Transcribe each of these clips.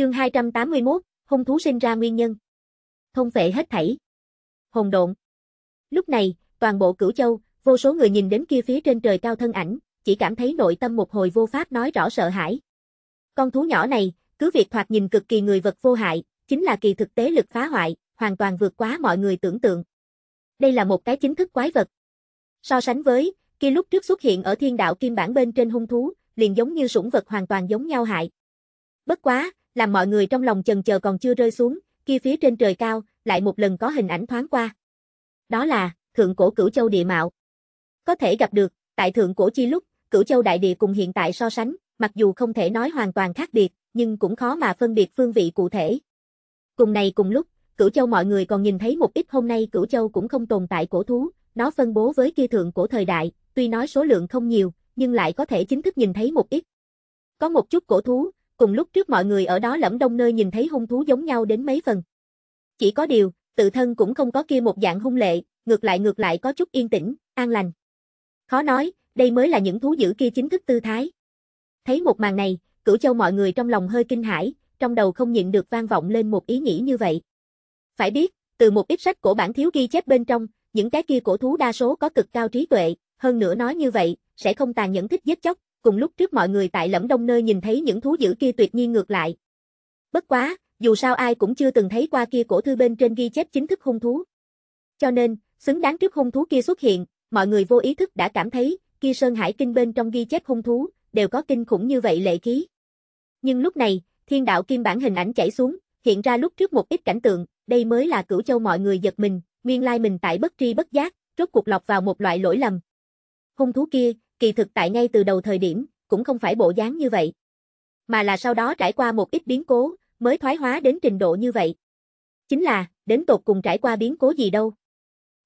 Chương 281, hung thú sinh ra nguyên nhân. Thông phệ hết thảy. Hồn độn. Lúc này, toàn bộ Cửu Châu, vô số người nhìn đến kia phía trên trời cao thân ảnh, chỉ cảm thấy nội tâm một hồi vô pháp nói rõ sợ hãi. Con thú nhỏ này, cứ việc thoạt nhìn cực kỳ người vật vô hại, chính là kỳ thực tế lực phá hoại, hoàn toàn vượt quá mọi người tưởng tượng. Đây là một cái chính thức quái vật. So sánh với, kia lúc trước xuất hiện ở thiên đạo kim bản bên trên hung thú, liền giống như sủng vật hoàn toàn giống nhau hại. Bất quá, làm mọi người trong lòng chần chờ còn chưa rơi xuống, kia phía trên trời cao, lại một lần có hình ảnh thoáng qua. Đó là, thượng cổ cửu châu địa mạo. Có thể gặp được, tại thượng cổ chi lúc, cửu châu đại địa cùng hiện tại so sánh, mặc dù không thể nói hoàn toàn khác biệt, nhưng cũng khó mà phân biệt phương vị cụ thể. Cùng này cùng lúc, cửu châu mọi người còn nhìn thấy một ít hôm nay cửu châu cũng không tồn tại cổ thú, nó phân bố với kia thượng cổ thời đại, tuy nói số lượng không nhiều, nhưng lại có thể chính thức nhìn thấy một ít. Có một chút cổ thú, cùng lúc trước mọi người ở đó lẫm đông nơi nhìn thấy hung thú giống nhau đến mấy phần. Chỉ có điều, tự thân cũng không có kia một dạng hung lệ, ngược lại ngược lại có chút yên tĩnh, an lành. Khó nói, đây mới là những thú dữ kia chính thức tư thái. Thấy một màn này, cửu châu mọi người trong lòng hơi kinh hãi, trong đầu không nhịn được vang vọng lên một ý nghĩ như vậy. Phải biết, từ một ít sách cổ bản thiếu ghi chép bên trong, những cái kia cổ thú đa số có cực cao trí tuệ, hơn nữa nói như vậy, sẽ không tàn nhẫn thích giết chóc, cùng lúc trước mọi người tại lẫm đông nơi nhìn thấy những thú dữ kia tuyệt nhiên ngược lại. Bất quá, dù sao ai cũng chưa từng thấy qua kia cổ thư bên trên ghi chép chính thức hung thú. Cho nên, xứng đáng trước hung thú kia xuất hiện, mọi người vô ý thức đã cảm thấy, kia Sơn Hải Kinh bên trong ghi chép hung thú, đều có kinh khủng như vậy lệ khí. Nhưng lúc này, thiên đạo kim bản hình ảnh chảy xuống, hiện ra lúc trước một ít cảnh tượng, đây mới là cửu châu mọi người giật mình, nguyên lai mình tại bất tri bất giác, rốt cuộc lọc vào một loại lỗi lầm. Hung thú kia, kỳ thực tại ngay từ đầu thời điểm, cũng không phải bộ dáng như vậy. Mà là sau đó trải qua một ít biến cố, mới thoái hóa đến trình độ như vậy. Chính là, đến tột cùng trải qua biến cố gì đâu.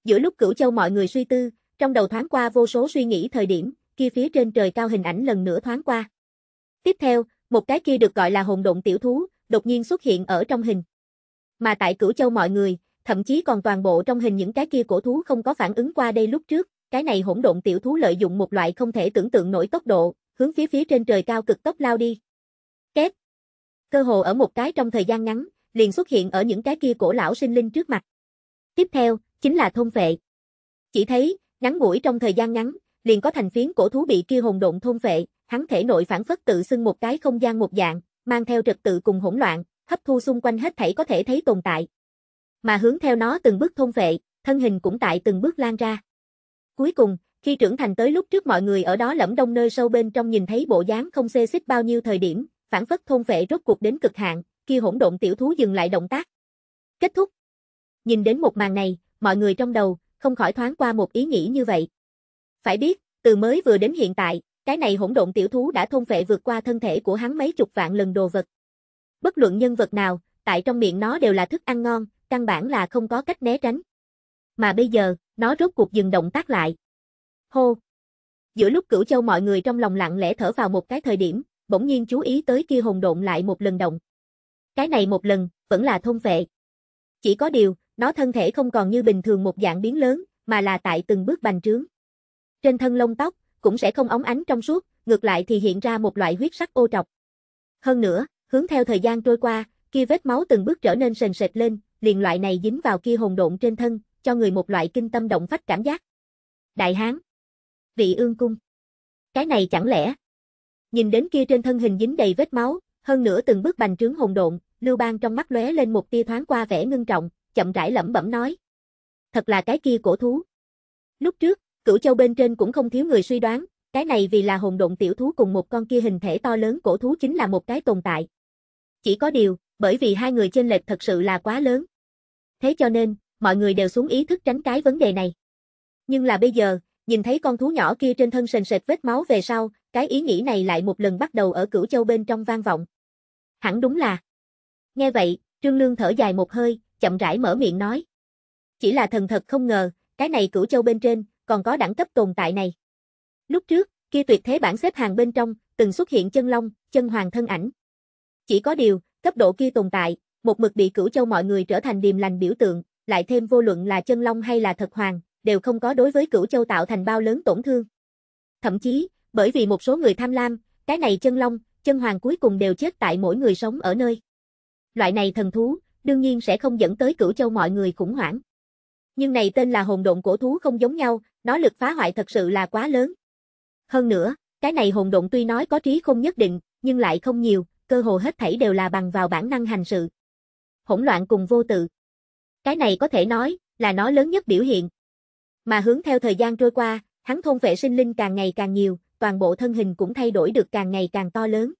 Giữa lúc cửu châu mọi người suy tư, trong đầu thoáng qua vô số suy nghĩ thời điểm, kia phía trên trời cao hình ảnh lần nữa thoáng qua. Tiếp theo, một cái kia được gọi là hồn động tiểu thú, đột nhiên xuất hiện ở trong hình. Mà tại cửu châu mọi người, thậm chí còn toàn bộ trong hình những cái kia cổ thú không có phản ứng qua đây lúc trước cái này hỗn độn tiểu thú lợi dụng một loại không thể tưởng tượng nổi tốc độ, hướng phía phía trên trời cao cực tốc lao đi. kết Cơ hồ ở một cái trong thời gian ngắn, liền xuất hiện ở những cái kia cổ lão sinh linh trước mặt. Tiếp theo, chính là thôn vệ. Chỉ thấy, ngắn ngủi trong thời gian ngắn, liền có thành phiến cổ thú bị kia hồn độn thôn vệ, hắn thể nội phản phất tự xưng một cái không gian một dạng, mang theo trật tự cùng hỗn loạn, hấp thu xung quanh hết thảy có thể thấy tồn tại. Mà hướng theo nó từng bước thôn vệ, thân hình cũng tại từng bước lan ra. Cuối cùng, khi trưởng thành tới lúc trước mọi người ở đó lẫm đông nơi sâu bên trong nhìn thấy bộ dáng không xê xích bao nhiêu thời điểm, phản phất thôn vệ rốt cuộc đến cực hạn, kia hỗn độn tiểu thú dừng lại động tác. Kết thúc. Nhìn đến một màn này, mọi người trong đầu, không khỏi thoáng qua một ý nghĩ như vậy. Phải biết, từ mới vừa đến hiện tại, cái này hỗn độn tiểu thú đã thôn vệ vượt qua thân thể của hắn mấy chục vạn lần đồ vật. Bất luận nhân vật nào, tại trong miệng nó đều là thức ăn ngon, căn bản là không có cách né tránh. Mà bây giờ, nó rốt cuộc dừng động tác lại. Hô! Giữa lúc cửu châu mọi người trong lòng lặng lẽ thở vào một cái thời điểm, bỗng nhiên chú ý tới kia hồn độn lại một lần động. Cái này một lần, vẫn là thông vệ. Chỉ có điều, nó thân thể không còn như bình thường một dạng biến lớn, mà là tại từng bước bành trướng. Trên thân lông tóc, cũng sẽ không ống ánh trong suốt, ngược lại thì hiện ra một loại huyết sắc ô trọc. Hơn nữa, hướng theo thời gian trôi qua, kia vết máu từng bước trở nên sền sệt lên, liền loại này dính vào kia hồn độn trên thân, cho người một loại kinh tâm động phách cảm giác. Đại Hán. Vị ương cung. Cái này chẳng lẽ. Nhìn đến kia trên thân hình dính đầy vết máu, hơn nữa từng bước bành trướng hồn độn, Lưu Bang trong mắt lóe lên một tia thoáng qua vẻ ngưng trọng, chậm rãi lẩm bẩm nói. Thật là cái kia cổ thú. Lúc trước, cửu châu bên trên cũng không thiếu người suy đoán, cái này vì là hồn độn tiểu thú cùng một con kia hình thể to lớn cổ thú chính là một cái tồn tại. Chỉ có điều, bởi vì hai người chênh lệch thật sự là quá lớn. Thế cho nên, mọi người đều xuống ý thức tránh cái vấn đề này. Nhưng là bây giờ, nhìn thấy con thú nhỏ kia trên thân sền sệt vết máu về sau, cái ý nghĩ này lại một lần bắt đầu ở cửu châu bên trong vang vọng. Hẳn đúng là. Nghe vậy, Trương Lương thở dài một hơi, chậm rãi mở miệng nói. Chỉ là thần thật không ngờ, cái này cửu châu bên trên, còn có đẳng cấp tồn tại này. Lúc trước, kia tuyệt thế bản xếp hàng bên trong, từng xuất hiện chân long, chân hoàng thân ảnh. Chỉ có điều, cấp độ kia tồn tại, một mực bị cửu châu mọi người trở thành điềm lành biểu tượng, lại thêm vô luận là chân long hay là thật hoàng, đều không có đối với cửu châu tạo thành bao lớn tổn thương. Thậm chí, bởi vì một số người tham lam, cái này chân long, chân hoàng cuối cùng đều chết tại mỗi người sống ở nơi. Loại này thần thú, đương nhiên sẽ không dẫn tới cửu châu mọi người khủng hoảng. Nhưng này tên là hồn độn cổ thú không giống nhau, nó lực phá hoại thật sự là quá lớn. Hơn nữa, cái này hồn độn tuy nói có trí không nhất định, nhưng lại không nhiều, cơ hồ hết thảy đều là bằng vào bản năng hành sự. Hỗn loạn cùng vô tự. Cái này có thể nói là nó lớn nhất biểu hiện. Mà hướng theo thời gian trôi qua, hắn thôn vệ sinh linh càng ngày càng nhiều, toàn bộ thân hình cũng thay đổi được càng ngày càng to lớn.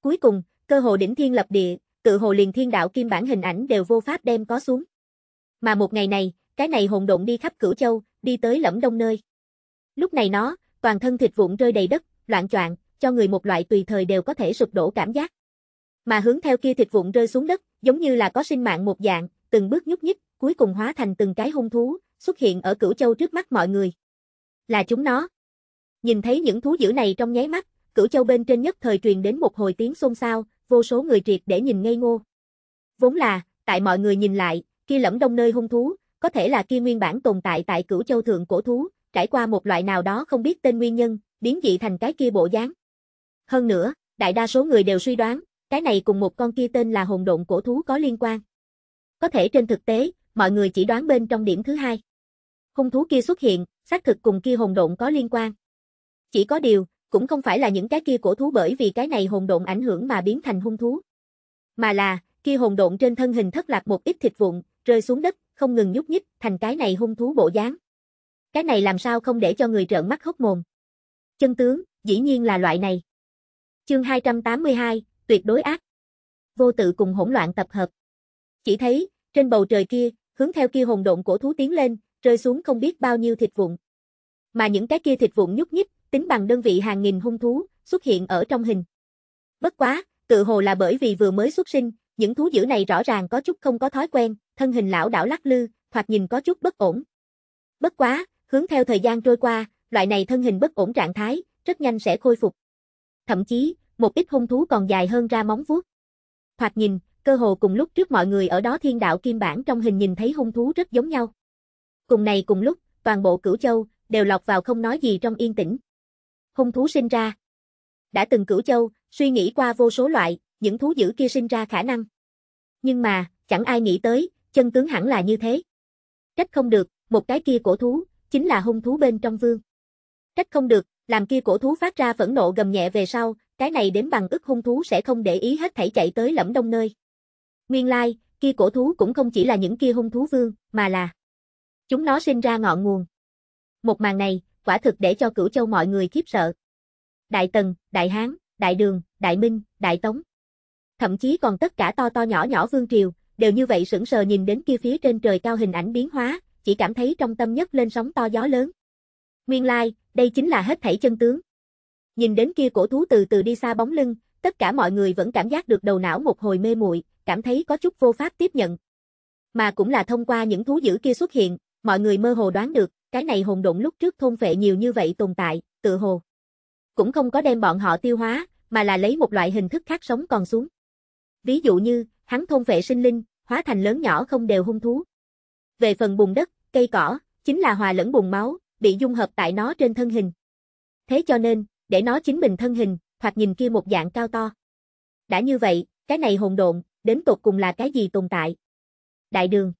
Cuối cùng, cơ hồ đỉnh thiên lập địa, tự hồ liền thiên đạo kim bản hình ảnh đều vô pháp đem có xuống. Mà một ngày này, cái này hồn động đi khắp cửu châu, đi tới lẫm đông nơi. Lúc này nó, toàn thân thịt vụn rơi đầy đất, loạn choạng, cho người một loại tùy thời đều có thể sụp đổ cảm giác. Mà hướng theo kia thịt vụn rơi xuống đất, giống như là có sinh mạng một dạng, từng bước nhúc nhích, cuối cùng hóa thành từng cái hung thú, xuất hiện ở Cửu Châu trước mắt mọi người. Là chúng nó. Nhìn thấy những thú dữ này trong nháy mắt, Cửu Châu bên trên nhất thời truyền đến một hồi tiếng xôn xao, vô số người triệt để nhìn ngây ngô. Vốn là, tại mọi người nhìn lại, kia lẫm đông nơi hung thú, có thể là kia nguyên bản tồn tại tại Cửu Châu thượng cổ thú, trải qua một loại nào đó không biết tên nguyên nhân, biến dị thành cái kia bộ dáng. Hơn nữa, đại đa số người đều suy đoán, cái này cùng một con kia tên là hồn độn cổ thú có liên quan. Có thể trên thực tế, mọi người chỉ đoán bên trong điểm thứ hai. Hung thú kia xuất hiện, xác thực cùng kia hồn độn có liên quan. Chỉ có điều, cũng không phải là những cái kia cổ thú bởi vì cái này hồn độn ảnh hưởng mà biến thành hung thú. Mà là, kia hồn độn trên thân hình thất lạc một ít thịt vụn, rơi xuống đất, không ngừng nhúc nhích, thành cái này hung thú bộ dáng. Cái này làm sao không để cho người trợn mắt hốc mồm. Chân tướng, dĩ nhiên là loại này. Chương 282, tuyệt đối ác. Vô tự cùng hỗn loạn tập hợp. Chỉ thấy, trên bầu trời kia, hướng theo kia hồn động cổ thú tiến lên, rơi xuống không biết bao nhiêu thịt vụn. Mà những cái kia thịt vụn nhúc nhích, tính bằng đơn vị hàng nghìn hung thú, xuất hiện ở trong hình. Bất quá, tự hồ là bởi vì vừa mới xuất sinh, những thú dữ này rõ ràng có chút không có thói quen, thân hình lão đảo lắc lư, thoạt nhìn có chút bất ổn. Bất quá, hướng theo thời gian trôi qua, loại này thân hình bất ổn trạng thái, rất nhanh sẽ khôi phục. Thậm chí, một ít hung thú còn dài hơn ra móng vuốt. Thoạt nhìn, cơ hồ cùng lúc trước mọi người ở đó thiên đạo kim bản trong hình nhìn thấy hung thú rất giống nhau. Cùng này cùng lúc, toàn bộ cửu châu, đều lọc vào không nói gì trong yên tĩnh. Hung thú sinh ra. Đã từng cửu châu, suy nghĩ qua vô số loại, những thú dữ kia sinh ra khả năng. Nhưng mà, chẳng ai nghĩ tới, chân tướng hẳn là như thế. Trách không được, một cái kia cổ thú, chính là hung thú bên trong vương. Trách không được, làm kia cổ thú phát ra phẫn nộ gầm nhẹ về sau, cái này đếm bằng ức hung thú sẽ không để ý hết thảy chạy tới lẫm đông nơi. Nguyên lai, like, kia cổ thú cũng không chỉ là những kia hung thú vương, mà là chúng nó sinh ra ngọn nguồn. Một màn này, quả thực để cho cửu châu mọi người khiếp sợ. Đại Tần, Đại Hán, Đại Đường, Đại Minh, Đại Tống. Thậm chí còn tất cả to to nhỏ nhỏ vương triều, đều như vậy sững sờ nhìn đến kia phía trên trời cao hình ảnh biến hóa, chỉ cảm thấy trong tâm nhất lên sóng to gió lớn. Nguyên lai, like, đây chính là hết thảy chân tướng. Nhìn đến kia cổ thú từ từ đi xa bóng lưng, tất cả mọi người vẫn cảm giác được đầu não một hồi mê muội, cảm thấy có chút vô pháp tiếp nhận. Mà cũng là thông qua những thú dữ kia xuất hiện, mọi người mơ hồ đoán được, cái này hồn độn lúc trước thôn phệ nhiều như vậy tồn tại, tự hồ. Cũng không có đem bọn họ tiêu hóa, mà là lấy một loại hình thức khác sống còn xuống. Ví dụ như, hắn thôn phệ sinh linh, hóa thành lớn nhỏ không đều hung thú. Về phần bùn đất, cây cỏ, chính là hòa lẫn bùn máu, bị dung hợp tại nó trên thân hình. Thế cho nên, để nó chính mình thân hình, hoặc nhìn kia một dạng cao to. Đã như vậy, cái này hồn độn, đến tột cùng là cái gì tồn tại. Đại đường.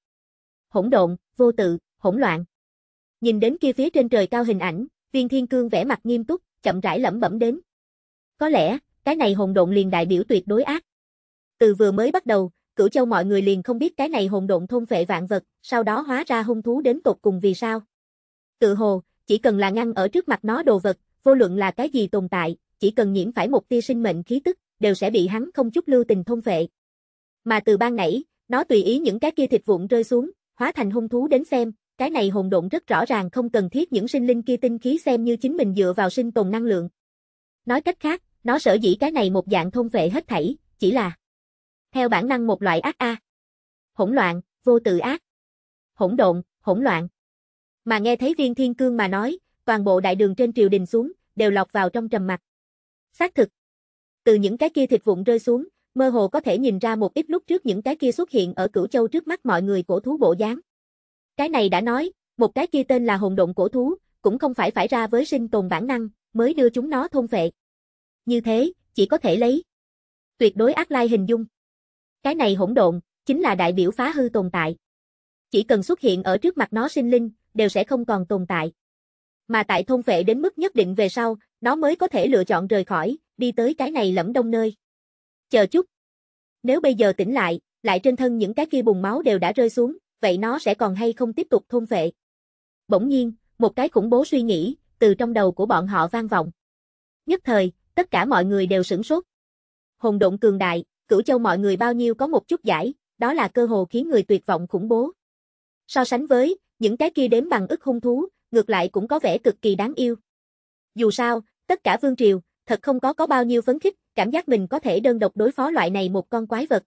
Hỗn độn, vô tự, hỗn loạn. Nhìn đến kia phía trên trời cao hình ảnh, viên thiên cương vẻ mặt nghiêm túc, chậm rãi lẩm bẩm đến. Có lẽ, cái này hỗn độn liền đại biểu tuyệt đối ác. Từ vừa mới bắt đầu, cửu châu mọi người liền không biết cái này hỗn độn thôn phệ vạn vật, sau đó hóa ra hung thú đến tột cùng vì sao. Tự hồ, chỉ cần là ngăn ở trước mặt nó đồ vật, vô luận là cái gì tồn tại, chỉ cần nhiễm phải một tia sinh mệnh khí tức, đều sẽ bị hắn không chút lưu tình thôn phệ. Mà từ ban nãy, nó tùy ý những cái kia thịt vụn rơi xuống, hóa thành hung thú đến xem, cái này hồn độn rất rõ ràng không cần thiết những sinh linh kia tinh khí xem như chính mình dựa vào sinh tồn năng lượng. Nói cách khác, nó sở dĩ cái này một dạng thông vệ hết thảy, chỉ là theo bản năng một loại ác a. Hỗn loạn, vô tự ác. Hỗn độn, hỗn loạn. Mà nghe thấy viên thiên cương mà nói, toàn bộ đại đường trên triều đình xuống, đều lọc vào trong trầm mặt. Xác thực. Từ những cái kia thịt vụn rơi xuống, mơ hồ có thể nhìn ra một ít lúc trước những cái kia xuất hiện ở Cửu Châu trước mắt mọi người cổ thú bộ dáng. Cái này đã nói, một cái kia tên là hồn động cổ thú, cũng không phải phải ra với sinh tồn bản năng, mới đưa chúng nó thôn phệ. Như thế, chỉ có thể lấy. Tuyệt đối ác lai hình dung. Cái này hỗn độn, chính là đại biểu phá hư tồn tại. Chỉ cần xuất hiện ở trước mặt nó sinh linh, đều sẽ không còn tồn tại. Mà tại thôn phệ đến mức nhất định về sau, nó mới có thể lựa chọn rời khỏi, đi tới cái này lẫm đông nơi. Chờ chút. Nếu bây giờ tỉnh lại, lại trên thân những cái kia bùng máu đều đã rơi xuống, vậy nó sẽ còn hay không tiếp tục thôn vệ? Bỗng nhiên, một cái khủng bố suy nghĩ, từ trong đầu của bọn họ vang vọng. Nhất thời, tất cả mọi người đều sửng sốt. Hồn động cường đại, cửu châu mọi người bao nhiêu có một chút giải, đó là cơ hồ khiến người tuyệt vọng khủng bố. So sánh với, những cái kia đếm bằng ức hung thú, ngược lại cũng có vẻ cực kỳ đáng yêu. Dù sao, tất cả vương triều, thật không có có bao nhiêu phấn khích, cảm giác mình có thể đơn độc đối phó loại này một con quái vật.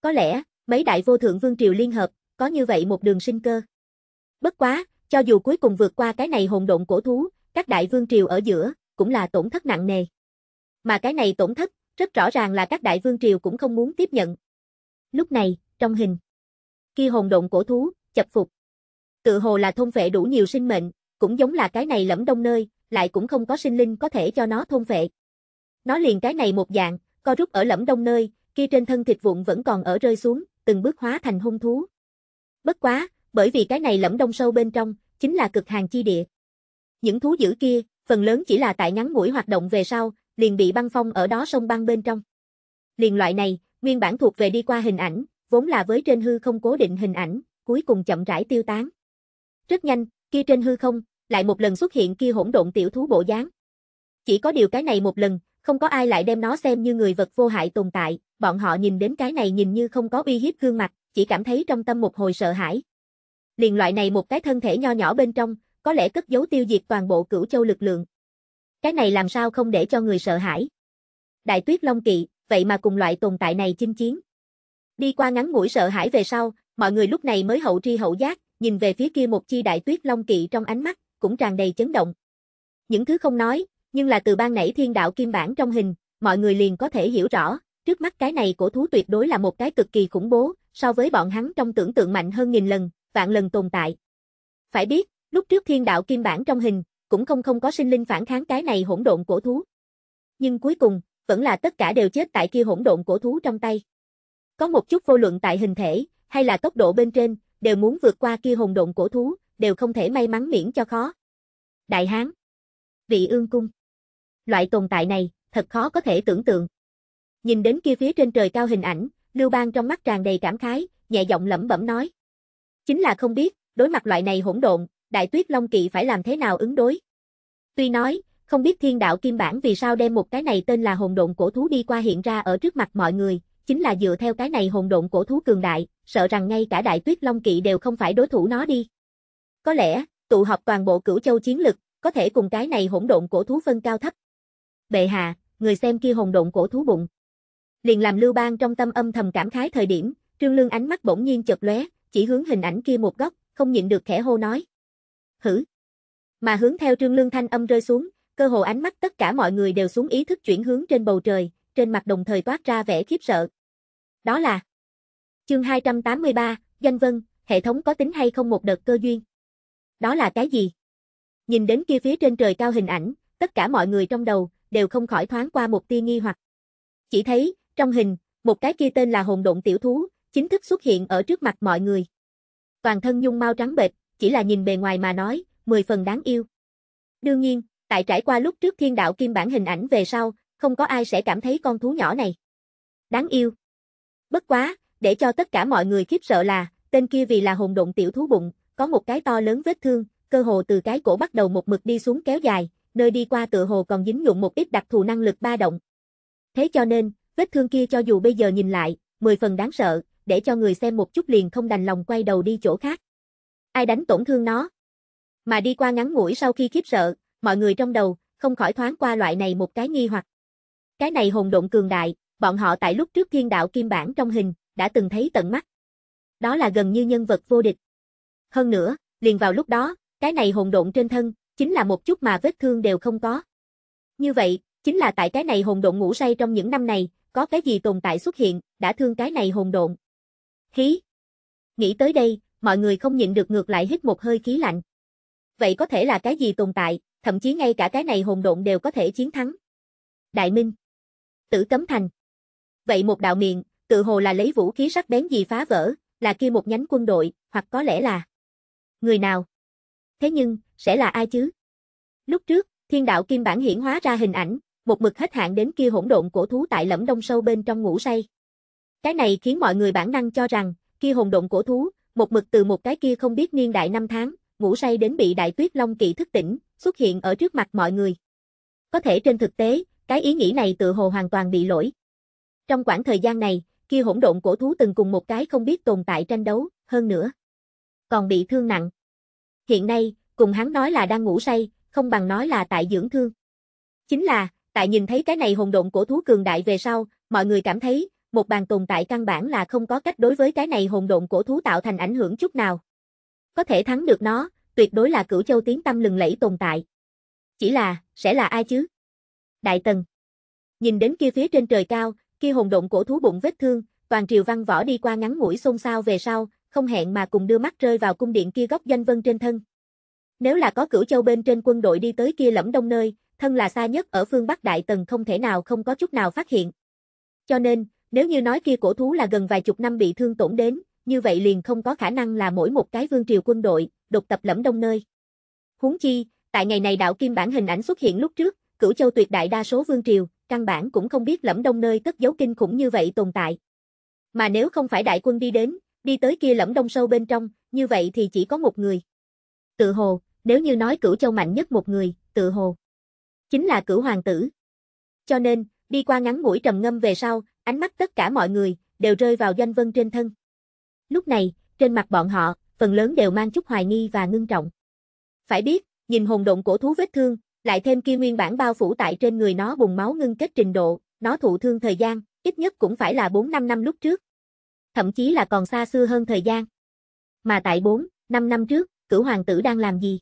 Có lẽ, mấy đại vô thượng vương triều liên hợp, có như vậy một đường sinh cơ. Bất quá, cho dù cuối cùng vượt qua cái này hồn độn cổ thú, các đại vương triều ở giữa, cũng là tổn thất nặng nề. Mà cái này tổn thất, rất rõ ràng là các đại vương triều cũng không muốn tiếp nhận. Lúc này, trong hình, kia hồn độn cổ thú, chập phục. Tự hồ là thôn vệ đủ nhiều sinh mệnh, cũng giống là cái này lẫm đông nơi, lại cũng không có sinh linh có thể cho nó thôn vệ. Nó liền cái này một dạng, co rút ở lẫm đông nơi, kia trên thân thịt vụn vẫn còn ở rơi xuống, từng bước hóa thành hung thú. Bất quá, bởi vì cái này lẫm đông sâu bên trong, chính là cực hàng chi địa. Những thú dữ kia, phần lớn chỉ là tại ngắn ngủi hoạt động về sau, liền bị băng phong ở đó sông băng bên trong. Liền loại này, nguyên bản thuộc về đi qua hình ảnh, vốn là với trên hư không cố định hình ảnh, cuối cùng chậm rãi tiêu tán. Rất nhanh, kia trên hư không, lại một lần xuất hiện kia hỗn độn tiểu thú bộ dáng. Chỉ có điều cái này một lần, không có ai lại đem nó xem như người vật vô hại tồn tại, bọn họ nhìn đến cái này nhìn như không có uy hiếp gương mặt, chỉ cảm thấy trong tâm một hồi sợ hãi. Liền loại này một cái thân thể nho nhỏ bên trong, có lẽ cất giấu tiêu diệt toàn bộ cửu châu lực lượng. Cái này làm sao không để cho người sợ hãi? Đại tuyết long kỵ, vậy mà cùng loại tồn tại này chinh chiến. Đi qua ngắn mũi sợ hãi về sau, mọi người lúc này mới hậu tri hậu giác, nhìn về phía kia một chi đại tuyết long kỵ trong ánh mắt, cũng tràn đầy chấn động. Những thứ không nói, nhưng là từ ban nảy thiên đạo kim bản trong hình, mọi người liền có thể hiểu rõ, trước mắt cái này cổ thú tuyệt đối là một cái cực kỳ khủng bố, so với bọn hắn trong tưởng tượng mạnh hơn nghìn lần, vạn lần tồn tại. Phải biết, lúc trước thiên đạo kim bản trong hình, cũng không không có sinh linh phản kháng cái này hỗn độn cổ thú. Nhưng cuối cùng, vẫn là tất cả đều chết tại kia hỗn độn cổ thú trong tay. Có một chút vô luận tại hình thể, hay là tốc độ bên trên, đều muốn vượt qua kia hỗn độn cổ thú, đều không thể may mắn miễn cho khó. Đại Hán Vị ương cung loại tồn tại này, thật khó có thể tưởng tượng. Nhìn đến kia phía trên trời cao hình ảnh, Lưu Bang trong mắt tràn đầy cảm khái, nhẹ giọng lẩm bẩm nói. Chính là không biết, đối mặt loại này hỗn độn, Đại Tuyết Long Kỵ phải làm thế nào ứng đối. Tuy nói, không biết thiên đạo kim bản vì sao đem một cái này tên là hồn độn cổ thú đi qua hiện ra ở trước mặt mọi người, chính là dựa theo cái này hồn độn cổ thú cường đại, sợ rằng ngay cả Đại Tuyết Long Kỵ đều không phải đối thủ nó đi. Có lẽ, tụ hợp toàn bộ cửu châu chiến lực, có thể cùng cái này hỗn độn cổ thú phân cao thấp, bệ hạ, người xem kia hồn độn cổ thú bụng. Liền làm Lưu Bang trong tâm âm thầm cảm khái thời điểm, Trương Lương ánh mắt bỗng nhiên chợt lóe, chỉ hướng hình ảnh kia một góc, không nhịn được khẽ hô nói. Hử? Mà hướng theo Trương Lương thanh âm rơi xuống, cơ hồ ánh mắt tất cả mọi người đều xuống ý thức chuyển hướng trên bầu trời, trên mặt đồng thời toát ra vẻ khiếp sợ. Đó là Chương 283, Danh Vân, hệ thống có tính hay không một đợt cơ duyên. Đó là cái gì? Nhìn đến kia phía trên trời cao hình ảnh, tất cả mọi người trong đầu, đều không khỏi thoáng qua một tia nghi hoặc. Chỉ thấy, trong hình, một cái kia tên là hồn độn tiểu thú, chính thức xuất hiện ở trước mặt mọi người. Toàn thân nhung mau trắng bệch, chỉ là nhìn bề ngoài mà nói, mười phần đáng yêu. Đương nhiên, tại trải qua lúc trước thiên đạo kim bản hình ảnh về sau, không có ai sẽ cảm thấy con thú nhỏ này đáng yêu. Bất quá, để cho tất cả mọi người khiếp sợ là, tên kia vì là hồn độn tiểu thú bụng, có một cái to lớn vết thương, cơ hồ từ cái cổ bắt đầu một mực đi xuống kéo dài, nơi đi qua tựa hồ còn dính dụng một ít đặc thù năng lực ba động. Thế cho nên, vết thương kia cho dù bây giờ nhìn lại, mười phần đáng sợ, để cho người xem một chút liền không đành lòng quay đầu đi chỗ khác. Ai đánh tổn thương nó? Mà đi qua ngắn ngủi sau khi khiếp sợ, mọi người trong đầu, không khỏi thoáng qua loại này một cái nghi hoặc. Cái này hồn động cường đại, bọn họ tại lúc trước thiên đạo kim bản trong hình, đã từng thấy tận mắt. Đó là gần như nhân vật vô địch. Hơn nữa, liền vào lúc đó, cái này hồn độn trên thân, chính là một chút mà vết thương đều không có. Như vậy, chính là tại cái này hồn độn ngủ say trong những năm này, có cái gì tồn tại xuất hiện, đã thương cái này hồn độn. Hí! Nghĩ tới đây, mọi người không nhịn được ngược lại hít một hơi khí lạnh. Vậy có thể là cái gì tồn tại, thậm chí ngay cả cái này hồn độn đều có thể chiến thắng. Đại Minh Tử Cấm Thành Vậy một đạo miệng, tự hồ là lấy vũ khí sắc bén gì phá vỡ, là kia một nhánh quân đội, hoặc có lẽ là Người nào? thế nhưng, sẽ là ai chứ? Lúc trước, thiên đạo kim bản hiển hóa ra hình ảnh, một mực hết hạn đến kia hỗn độn cổ thú tại lẫm đông sâu bên trong ngủ say. Cái này khiến mọi người bản năng cho rằng, kia hỗn độn cổ thú, một mực từ một cái kia không biết niên đại năm tháng, ngủ say đến bị đại tuyết long kỵ thức tỉnh, xuất hiện ở trước mặt mọi người. Có thể trên thực tế, cái ý nghĩ này tự hồ hoàn toàn bị lỗi. Trong khoảng thời gian này, kia hỗn độn cổ thú từng cùng một cái không biết tồn tại tranh đấu, hơn nữa. Còn bị thương nặng hiện nay, cùng hắn nói là đang ngủ say, không bằng nói là tại dưỡng thương. Chính là, tại nhìn thấy cái này hồn độn cổ thú cường đại về sau, mọi người cảm thấy, một bàn tồn tại căn bản là không có cách đối với cái này hồn độn cổ thú tạo thành ảnh hưởng chút nào. Có thể thắng được nó, tuyệt đối là cửu châu tiếng tâm lừng lẫy tồn tại. Chỉ là, sẽ là ai chứ? Đại Tần. Nhìn đến kia phía trên trời cao, kia hồn độn cổ thú bụng vết thương, toàn triều văn võ đi qua ngắn ngủi xôn xao về sau, không hẹn mà cùng đưa mắt rơi vào cung điện kia góc danh vân trên thân. Nếu là có cửu châu bên trên quân đội đi tới kia lẫm đông nơi, thân là xa nhất ở phương Bắc Đại Tần không thể nào không có chút nào phát hiện. Cho nên, nếu như nói kia cổ thú là gần vài chục năm bị thương tổn đến, như vậy liền không có khả năng là mỗi một cái vương triều quân đội, độc tập lẫm đông nơi. Huống chi, tại ngày này đạo kim bản hình ảnh xuất hiện lúc trước, cửu châu tuyệt đại đa số vương triều, căn bản cũng không biết lẫm đông nơi cất dấu kinh khủng như vậy tồn tại. Mà nếu không phải đại quân đi đến, đi tới kia lẫm đông sâu bên trong, như vậy thì chỉ có một người. Tự hồ, nếu như nói cửu châu mạnh nhất một người, tự hồ, chính là cửu hoàng tử. Cho nên, đi qua ngắn mũi trầm ngâm về sau, ánh mắt tất cả mọi người, đều rơi vào doanh vân trên thân. Lúc này, trên mặt bọn họ, phần lớn đều mang chút hoài nghi và ngưng trọng. Phải biết, nhìn hồn động cổ thú vết thương, lại thêm kia nguyên bản bao phủ tại trên người nó bùng máu ngưng kết trình độ, nó thụ thương thời gian, ít nhất cũng phải là 4-5 năm lúc trước thậm chí là còn xa xưa hơn thời gian. Mà tại 4, 5 năm trước, cửu hoàng tử đang làm gì?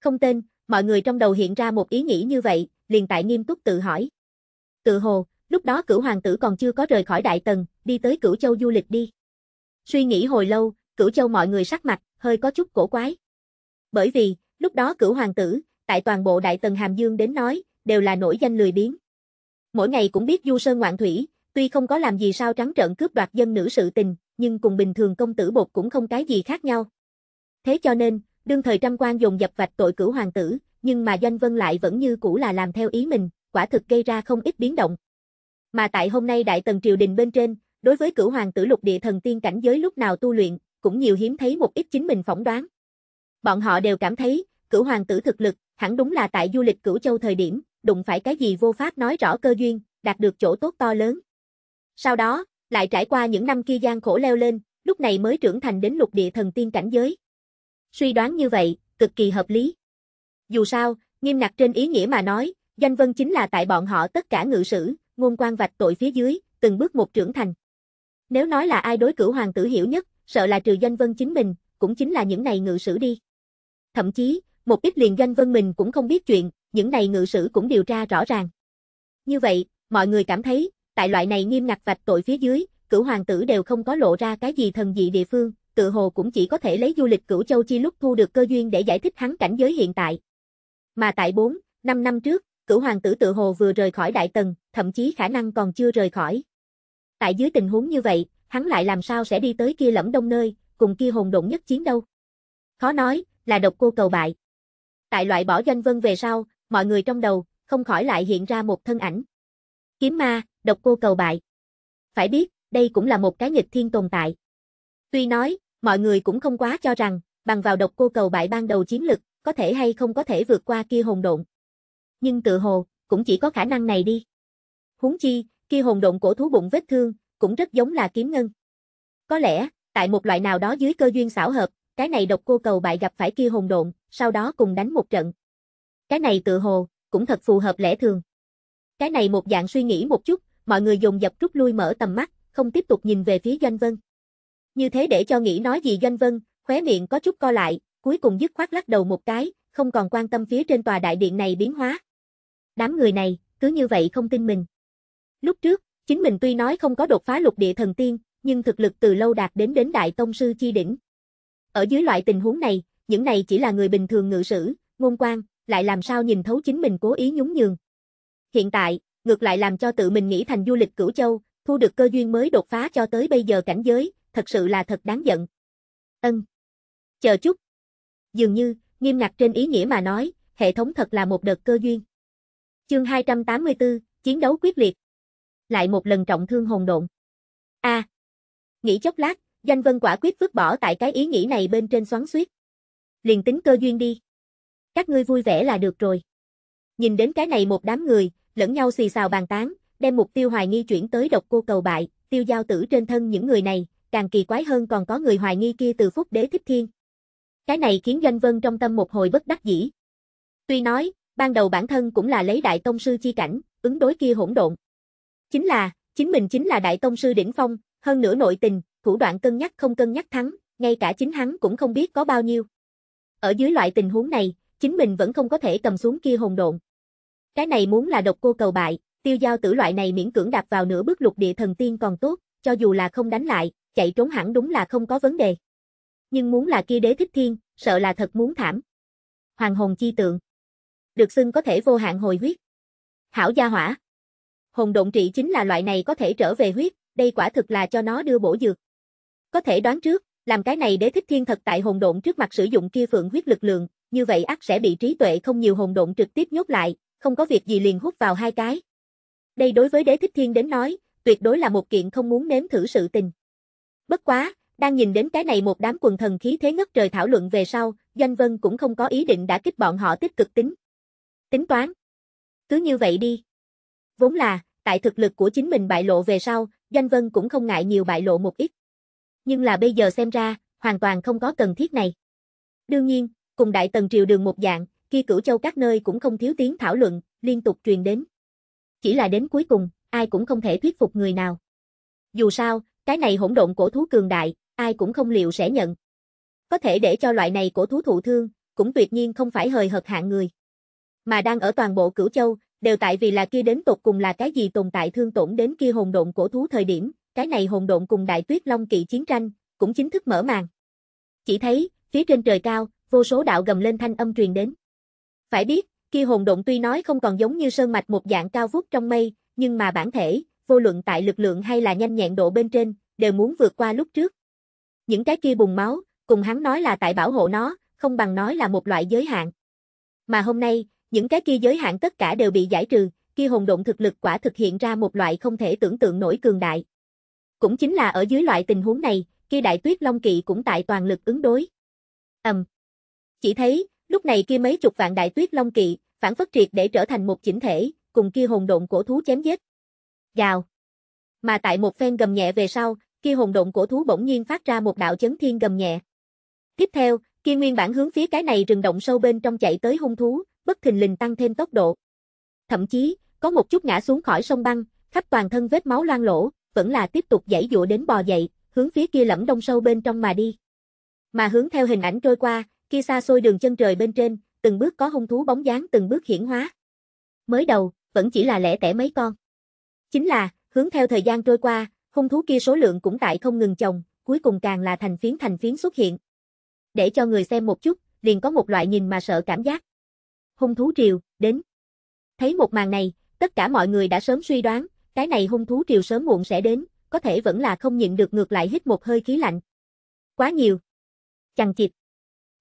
Không tên, mọi người trong đầu hiện ra một ý nghĩ như vậy, liền tại nghiêm túc tự hỏi. Tự hồ, lúc đó cửu hoàng tử còn chưa có rời khỏi Đại Tần, đi tới cửu châu du lịch đi. Suy nghĩ hồi lâu, cửu châu mọi người sắc mặt, hơi có chút cổ quái. Bởi vì, lúc đó cửu hoàng tử, tại toàn bộ Đại Tần Hàm Dương đến nói, đều là nổi danh lười biếng. Mỗi ngày cũng biết du sơn ngoạn thủy, Tuy không có làm gì sao trắng trợn cướp đoạt dân nữ sự tình, nhưng cùng bình thường công tử bột cũng không cái gì khác nhau. Thế cho nên, đương thời trăm quan dồn dập vạch tội cửu hoàng tử, nhưng mà Doanh Vân lại vẫn như cũ là làm theo ý mình, quả thực gây ra không ít biến động. Mà tại hôm nay Đại Tần Triều Đình bên trên, đối với cửu hoàng tử lục địa thần tiên cảnh giới lúc nào tu luyện, cũng nhiều hiếm thấy một ít chính mình phỏng đoán. Bọn họ đều cảm thấy, cửu hoàng tử thực lực, hẳn đúng là tại du lịch cửu châu thời điểm, đụng phải cái gì vô pháp nói rõ cơ duyên, đạt được chỗ tốt to lớn. Sau đó, lại trải qua những năm kia gian khổ leo lên, lúc này mới trưởng thành đến lục địa thần tiên cảnh giới. Suy đoán như vậy, cực kỳ hợp lý. Dù sao, nghiêm ngặt trên ý nghĩa mà nói, danh vân chính là tại bọn họ tất cả ngự sử, ngôn quan vạch tội phía dưới, từng bước một trưởng thành. Nếu nói là ai đối cử hoàng tử hiểu nhất, sợ là trừ danh vân chính mình, cũng chính là những này ngự sử đi. Thậm chí, một ít liền danh vân mình cũng không biết chuyện, những này ngự sử cũng điều tra rõ ràng. Như vậy, mọi người cảm thấy, tại loại này nghiêm ngặt vạch tội phía dưới, cửu hoàng tử đều không có lộ ra cái gì thần dị địa phương, tự hồ cũng chỉ có thể lấy du lịch cửu châu chi lúc thu được cơ duyên để giải thích hắn cảnh giới hiện tại. Mà tại 4, 5 năm trước, cửu hoàng tử tự hồ vừa rời khỏi đại tần, thậm chí khả năng còn chưa rời khỏi. Tại dưới tình huống như vậy, hắn lại làm sao sẽ đi tới kia lẫm đông nơi, cùng kia hồn động nhất chiến đâu. Khó nói, là độc cô cầu bại. Tại loại bỏ danh vân về sau, mọi người trong đầu, không khỏi lại hiện ra một thân ảnh. Kiếm ma, độc cô cầu bại. Phải biết, đây cũng là một cái nghịch thiên tồn tại. Tuy nói, mọi người cũng không quá cho rằng, bằng vào độc cô cầu bại ban đầu chiến lực, có thể hay không có thể vượt qua kia hồn độn. Nhưng tự hồ, cũng chỉ có khả năng này đi. Huống chi, kia hồn độn cổ thú bụng vết thương, cũng rất giống là kiếm ngân. Có lẽ, tại một loại nào đó dưới cơ duyên xảo hợp, cái này độc cô cầu bại gặp phải kia hồn độn, sau đó cùng đánh một trận. Cái này tự hồ, cũng thật phù hợp lẽ thường. Cái này một dạng suy nghĩ một chút, mọi người dùng dập rút lui mở tầm mắt, không tiếp tục nhìn về phía Doanh Vân. Như thế để cho nghĩ nói gì Doanh Vân, khóe miệng có chút co lại, cuối cùng dứt khoát lắc đầu một cái, không còn quan tâm phía trên tòa đại điện này biến hóa. Đám người này, cứ như vậy không tin mình. Lúc trước, chính mình tuy nói không có đột phá lục địa thần tiên, nhưng thực lực từ lâu đạt đến đến đại tông sư chi đỉnh. Ở dưới loại tình huống này, những này chỉ là người bình thường ngự sử, ngôn quan, lại làm sao nhìn thấu chính mình cố ý nhún nhường, Hiện tại, ngược lại làm cho tự mình nghĩ thành du lịch cửu châu, thu được cơ duyên mới đột phá cho tới bây giờ cảnh giới, thật sự là thật đáng giận. Ân. Chờ chút. Dường như, nghiêm ngặt trên ý nghĩa mà nói, hệ thống thật là một đợt cơ duyên. Chương 284, chiến đấu quyết liệt. Lại một lần trọng thương hồn độn. A. À. Nghĩ chốc lát, Danh Vân quả quyết vứt bỏ tại cái ý nghĩ này bên trên xoắn xuýt. Liền tính cơ duyên đi. Các ngươi vui vẻ là được rồi. Nhìn đến cái này một đám người, lẫn nhau xì xào bàn tán, đem mục tiêu hoài nghi chuyển tới độc cô cầu bại, tiêu giao tử trên thân những người này, càng kỳ quái hơn còn có người hoài nghi kia từ phúc đế thích thiên. Cái này khiến doanh vân trong tâm một hồi bất đắc dĩ. Tuy nói, ban đầu bản thân cũng là lấy đại tông sư chi cảnh, ứng đối kia hỗn độn. Chính là, chính mình chính là đại tông sư đỉnh phong, hơn nữa nội tình, thủ đoạn cân nhắc không cân nhắc thắng, ngay cả chính hắn cũng không biết có bao nhiêu. Ở dưới loại tình huống này, chính mình vẫn không có thể cầm xuống kia hồn độn. Cái này muốn là độc cô cầu bại, tiêu giao tử loại này miễn cưỡng đạp vào nửa bước lục địa thần tiên còn tốt, cho dù là không đánh lại, chạy trốn hẳn đúng là không có vấn đề. Nhưng muốn là kia đế thích thiên, sợ là thật muốn thảm. Hoàng hồn chi tượng. Được xưng có thể vô hạn hồi huyết. Hảo gia hỏa. Hồn động trị chính là loại này có thể trở về huyết, đây quả thực là cho nó đưa bổ dược. Có thể đoán trước, làm cái này đế thích thiên thật tại hồn độn trước mặt sử dụng kia phượng huyết lực lượng, như vậy ắt sẽ bị trí tuệ không nhiều hồn độn trực tiếp nhốt lại, không có việc gì liền hút vào hai cái. Đây đối với đế thích thiên đến nói, tuyệt đối là một kiện không muốn nếm thử sự tình. Bất quá, đang nhìn đến cái này một đám quần thần khí thế ngất trời thảo luận về sau, Doanh Vân cũng không có ý định đã kích bọn họ tích cực tính. Tính toán. Cứ như vậy đi. Vốn là, tại thực lực của chính mình bại lộ về sau, Doanh Vân cũng không ngại nhiều bại lộ một ít. Nhưng là bây giờ xem ra, hoàn toàn không có cần thiết này. Đương nhiên, cùng Đại Tần Triều Đường một dạng, kia cửu châu các nơi cũng không thiếu tiếng thảo luận, liên tục truyền đến. Chỉ là đến cuối cùng, ai cũng không thể thuyết phục người nào. Dù sao, cái này hỗn độn cổ thú cường đại, ai cũng không liệu sẽ nhận. Có thể để cho loại này cổ thú thụ thương, cũng tuyệt nhiên không phải hời hợt hạng người. Mà đang ở toàn bộ cửu châu, đều tại vì là kia đến tột cùng là cái gì tồn tại thương tổn đến kia hồn độn cổ thú thời điểm, cái này hồn độn cùng đại tuyết long kỵ chiến tranh, cũng chính thức mở màn. Chỉ thấy, phía trên trời cao, vô số đạo gầm lên thanh âm truyền đến. Phải biết, kia hồn động tuy nói không còn giống như sơn mạch một dạng cao vút trong mây, nhưng mà bản thể, vô luận tại lực lượng hay là nhanh nhẹn độ bên trên, đều muốn vượt qua lúc trước. Những cái kia bùng máu, cùng hắn nói là tại bảo hộ nó, không bằng nói là một loại giới hạn. Mà hôm nay, những cái kia giới hạn tất cả đều bị giải trừ, kia hồn động thực lực quả thực hiện ra một loại không thể tưởng tượng nổi cường đại. Cũng chính là ở dưới loại tình huống này, kia đại tuyết long kỵ cũng tại toàn lực ứng đối. Ầm. Um. Chỉ thấy, Lúc này kia mấy chục vạn đại tuyết long kỵ, phản phất triệt để trở thành một chỉnh thể, cùng kia hồn độn cổ thú chém giết. Gào. Mà tại một phen gầm nhẹ về sau, kia hồn độn cổ thú bỗng nhiên phát ra một đạo chấn thiên gầm nhẹ. Tiếp theo, kia nguyên bản hướng phía cái này rừng động sâu bên trong chạy tới hung thú, bất thình lình tăng thêm tốc độ. Thậm chí, có một chút ngã xuống khỏi sông băng, khắp toàn thân vết máu loang lỗ, vẫn là tiếp tục dãy dụa đến bò dậy, hướng phía kia lẫm đông sâu bên trong mà đi. Mà hướng theo hình ảnh trôi qua, kia xa xôi đường chân trời bên trên, từng bước có hung thú bóng dáng từng bước hiển hóa. Mới đầu, vẫn chỉ là lẻ tẻ mấy con. Chính là, hướng theo thời gian trôi qua, hung thú kia số lượng cũng tại không ngừng chồng, cuối cùng càng là thành phiến thành phiến xuất hiện. Để cho người xem một chút, liền có một loại nhìn mà sợ cảm giác. Hung thú triều, đến. Thấy một màn này, tất cả mọi người đã sớm suy đoán, cái này hung thú triều sớm muộn sẽ đến, có thể vẫn là không nhịn được ngược lại hít một hơi khí lạnh. Quá nhiều. Chằng chịt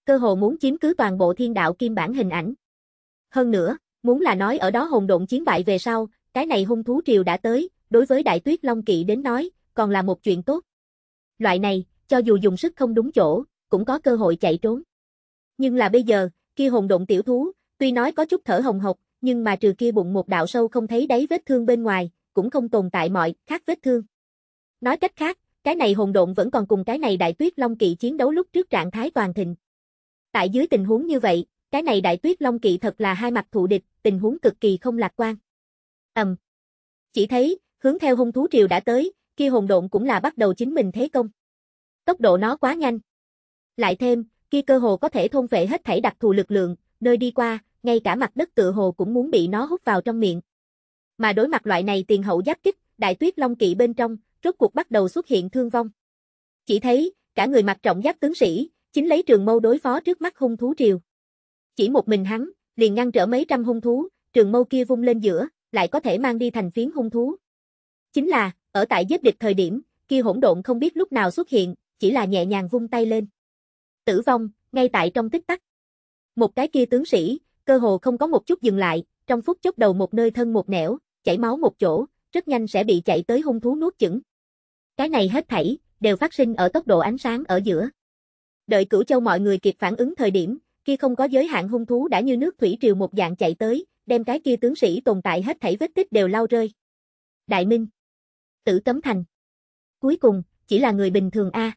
cơ hồ muốn chiếm cứ toàn bộ thiên đạo kim bản hình ảnh. Hơn nữa, muốn là nói ở đó hồn độn chiến bại về sau, cái này hung thú triều đã tới, đối với đại tuyết long kỵ đến nói, còn là một chuyện tốt. Loại này, cho dù dùng sức không đúng chỗ, cũng có cơ hội chạy trốn. Nhưng là bây giờ, kia hồn độn tiểu thú, tuy nói có chút thở hồng hộc, nhưng mà trừ kia bụng một đạo sâu không thấy đáy vết thương bên ngoài, cũng không tồn tại mọi khác vết thương. Nói cách khác, cái này hồn độn vẫn còn cùng cái này đại tuyết long kỵ chiến đấu lúc trước trạng thái toàn thịnh, Tại dưới tình huống như vậy, cái này đại tuyết long kỵ thật là hai mặt thù địch, tình huống cực kỳ không lạc quan. Ầm. Um. Chỉ thấy, hướng theo hung thú triều đã tới, kia hồn độn cũng là bắt đầu chính mình thế công. Tốc độ nó quá nhanh. Lại thêm, kia cơ hồ có thể thôn phệ hết thảy đặc thù lực lượng, nơi đi qua, ngay cả mặt đất tựa hồ cũng muốn bị nó hút vào trong miệng. Mà đối mặt loại này tiền hậu giáp kích, đại tuyết long kỵ bên trong, rốt cuộc bắt đầu xuất hiện thương vong. Chỉ thấy, cả người mặt trọng giáp tướng sĩ, chính lấy trường mâu đối phó trước mắt hung thú triều. Chỉ một mình hắn, liền ngăn trở mấy trăm hung thú, trường mâu kia vung lên giữa, lại có thể mang đi thành phiến hung thú. Chính là, ở tại giết địch thời điểm, kia hỗn độn không biết lúc nào xuất hiện, chỉ là nhẹ nhàng vung tay lên. Tử vong, ngay tại trong tích tắc. Một cái kia tướng sĩ, cơ hồ không có một chút dừng lại, trong phút chốc đầu một nơi thân một nẻo, chảy máu một chỗ, rất nhanh sẽ bị chạy tới hung thú nuốt chửng. Cái này hết thảy, đều phát sinh ở tốc độ ánh sáng ở giữa. Đợi cửu châu mọi người kịp phản ứng thời điểm, kia không có giới hạn hung thú đã như nước thủy triều một dạng chạy tới, đem cái kia tướng sĩ tồn tại hết thảy vết tích đều lau rơi. Đại Minh. Tử Cấm Thành. Cuối cùng, chỉ là người bình thường a.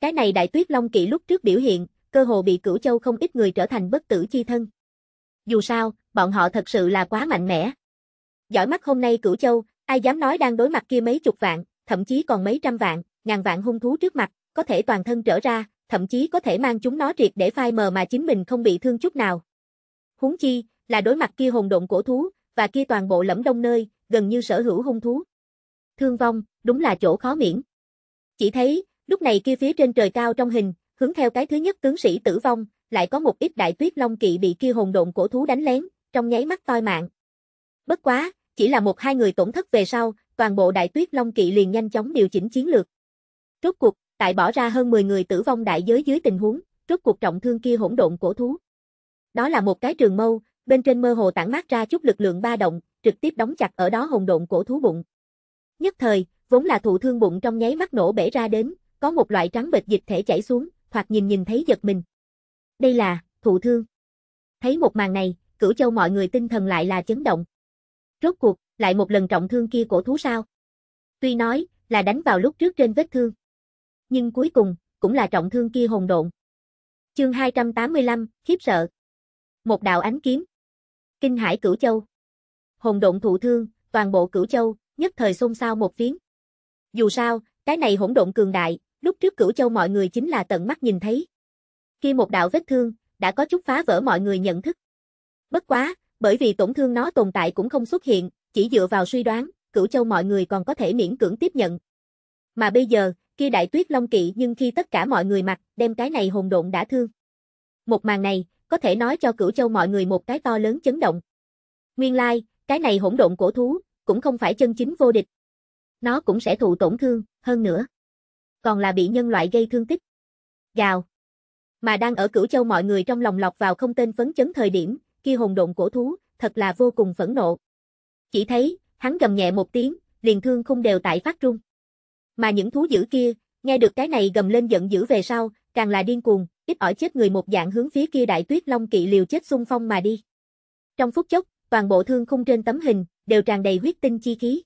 Cái này Đại Tuyết Long kỵ lúc trước biểu hiện, cơ hồ bị Cửu Châu không ít người trở thành bất tử chi thân. Dù sao, bọn họ thật sự là quá mạnh mẽ. Giỏi mắt hôm nay Cửu Châu, ai dám nói đang đối mặt kia mấy chục vạn, thậm chí còn mấy trăm vạn, ngàn vạn hung thú trước mặt, có thể toàn thân trở ra, thậm chí có thể mang chúng nó triệt để phai mờ mà chính mình không bị thương chút nào. Huống chi, là đối mặt kia hồn động cổ thú, và kia toàn bộ lẫm đông nơi, gần như sở hữu hung thú. Thương vong, đúng là chỗ khó miễn. Chỉ thấy, lúc này kia phía trên trời cao trong hình, hướng theo cái thứ nhất tướng sĩ tử vong, lại có một ít đại tuyết long kỵ bị kia hồn độn cổ thú đánh lén, trong nháy mắt toi mạng. Bất quá, chỉ là một hai người tổn thất về sau, toàn bộ đại tuyết long kỵ liền nhanh chóng điều chỉnh chiến lược. Rốt cuộc, tại bỏ ra hơn 10 người tử vong đại giới dưới tình huống, rốt cuộc trọng thương kia hỗn độn cổ thú. Đó là một cái trường mâu, bên trên mơ hồ tản mát ra chút lực lượng ba động, trực tiếp đóng chặt ở đó hỗn độn cổ thú bụng. Nhất thời, vốn là thụ thương bụng trong nháy mắt nổ bể ra đến, có một loại trắng bệt dịch thể chảy xuống, thoạt nhìn nhìn thấy giật mình. Đây là thụ thương. Thấy một màn này, Cửu Châu mọi người tinh thần lại là chấn động. Rốt cuộc, lại một lần trọng thương kia cổ thú sao? Tuy nói là đánh vào lúc trước trên vết thương nhưng cuối cùng, cũng là trọng thương kia hồn độn. Chương 285, khiếp sợ. Một đạo ánh kiếm. Kinh hải cửu châu. Hồn độn thụ thương, toàn bộ cửu châu, nhất thời xôn xao một phiến. Dù sao, cái này hỗn độn cường đại, lúc trước cửu châu mọi người chính là tận mắt nhìn thấy. Khi một đạo vết thương, đã có chút phá vỡ mọi người nhận thức. Bất quá, bởi vì tổn thương nó tồn tại cũng không xuất hiện, chỉ dựa vào suy đoán, cửu châu mọi người còn có thể miễn cưỡng tiếp nhận. Mà bây giờ, kia đại tuyết long kỵ nhưng khi tất cả mọi người mặc, đem cái này hồn độn đã thương. Một màn này, có thể nói cho cửu châu mọi người một cái to lớn chấn động. Nguyên lai, like, cái này hỗn độn cổ thú, cũng không phải chân chính vô địch. Nó cũng sẽ thụ tổn thương, hơn nữa. Còn là bị nhân loại gây thương tích. Gào. Mà đang ở cửu châu mọi người trong lòng lọc vào không tên phấn chấn thời điểm, kia hồn độn cổ thú, thật là vô cùng phẫn nộ. Chỉ thấy, hắn gầm nhẹ một tiếng, liền thương không đều tại phát trung. Mà những thú dữ kia, nghe được cái này gầm lên giận dữ về sau, càng là điên cuồng, ít ỏi chết người một dạng hướng phía kia đại tuyết long kỵ liều chết xung phong mà đi. Trong phút chốc, toàn bộ thương khung trên tấm hình đều tràn đầy huyết tinh chi khí.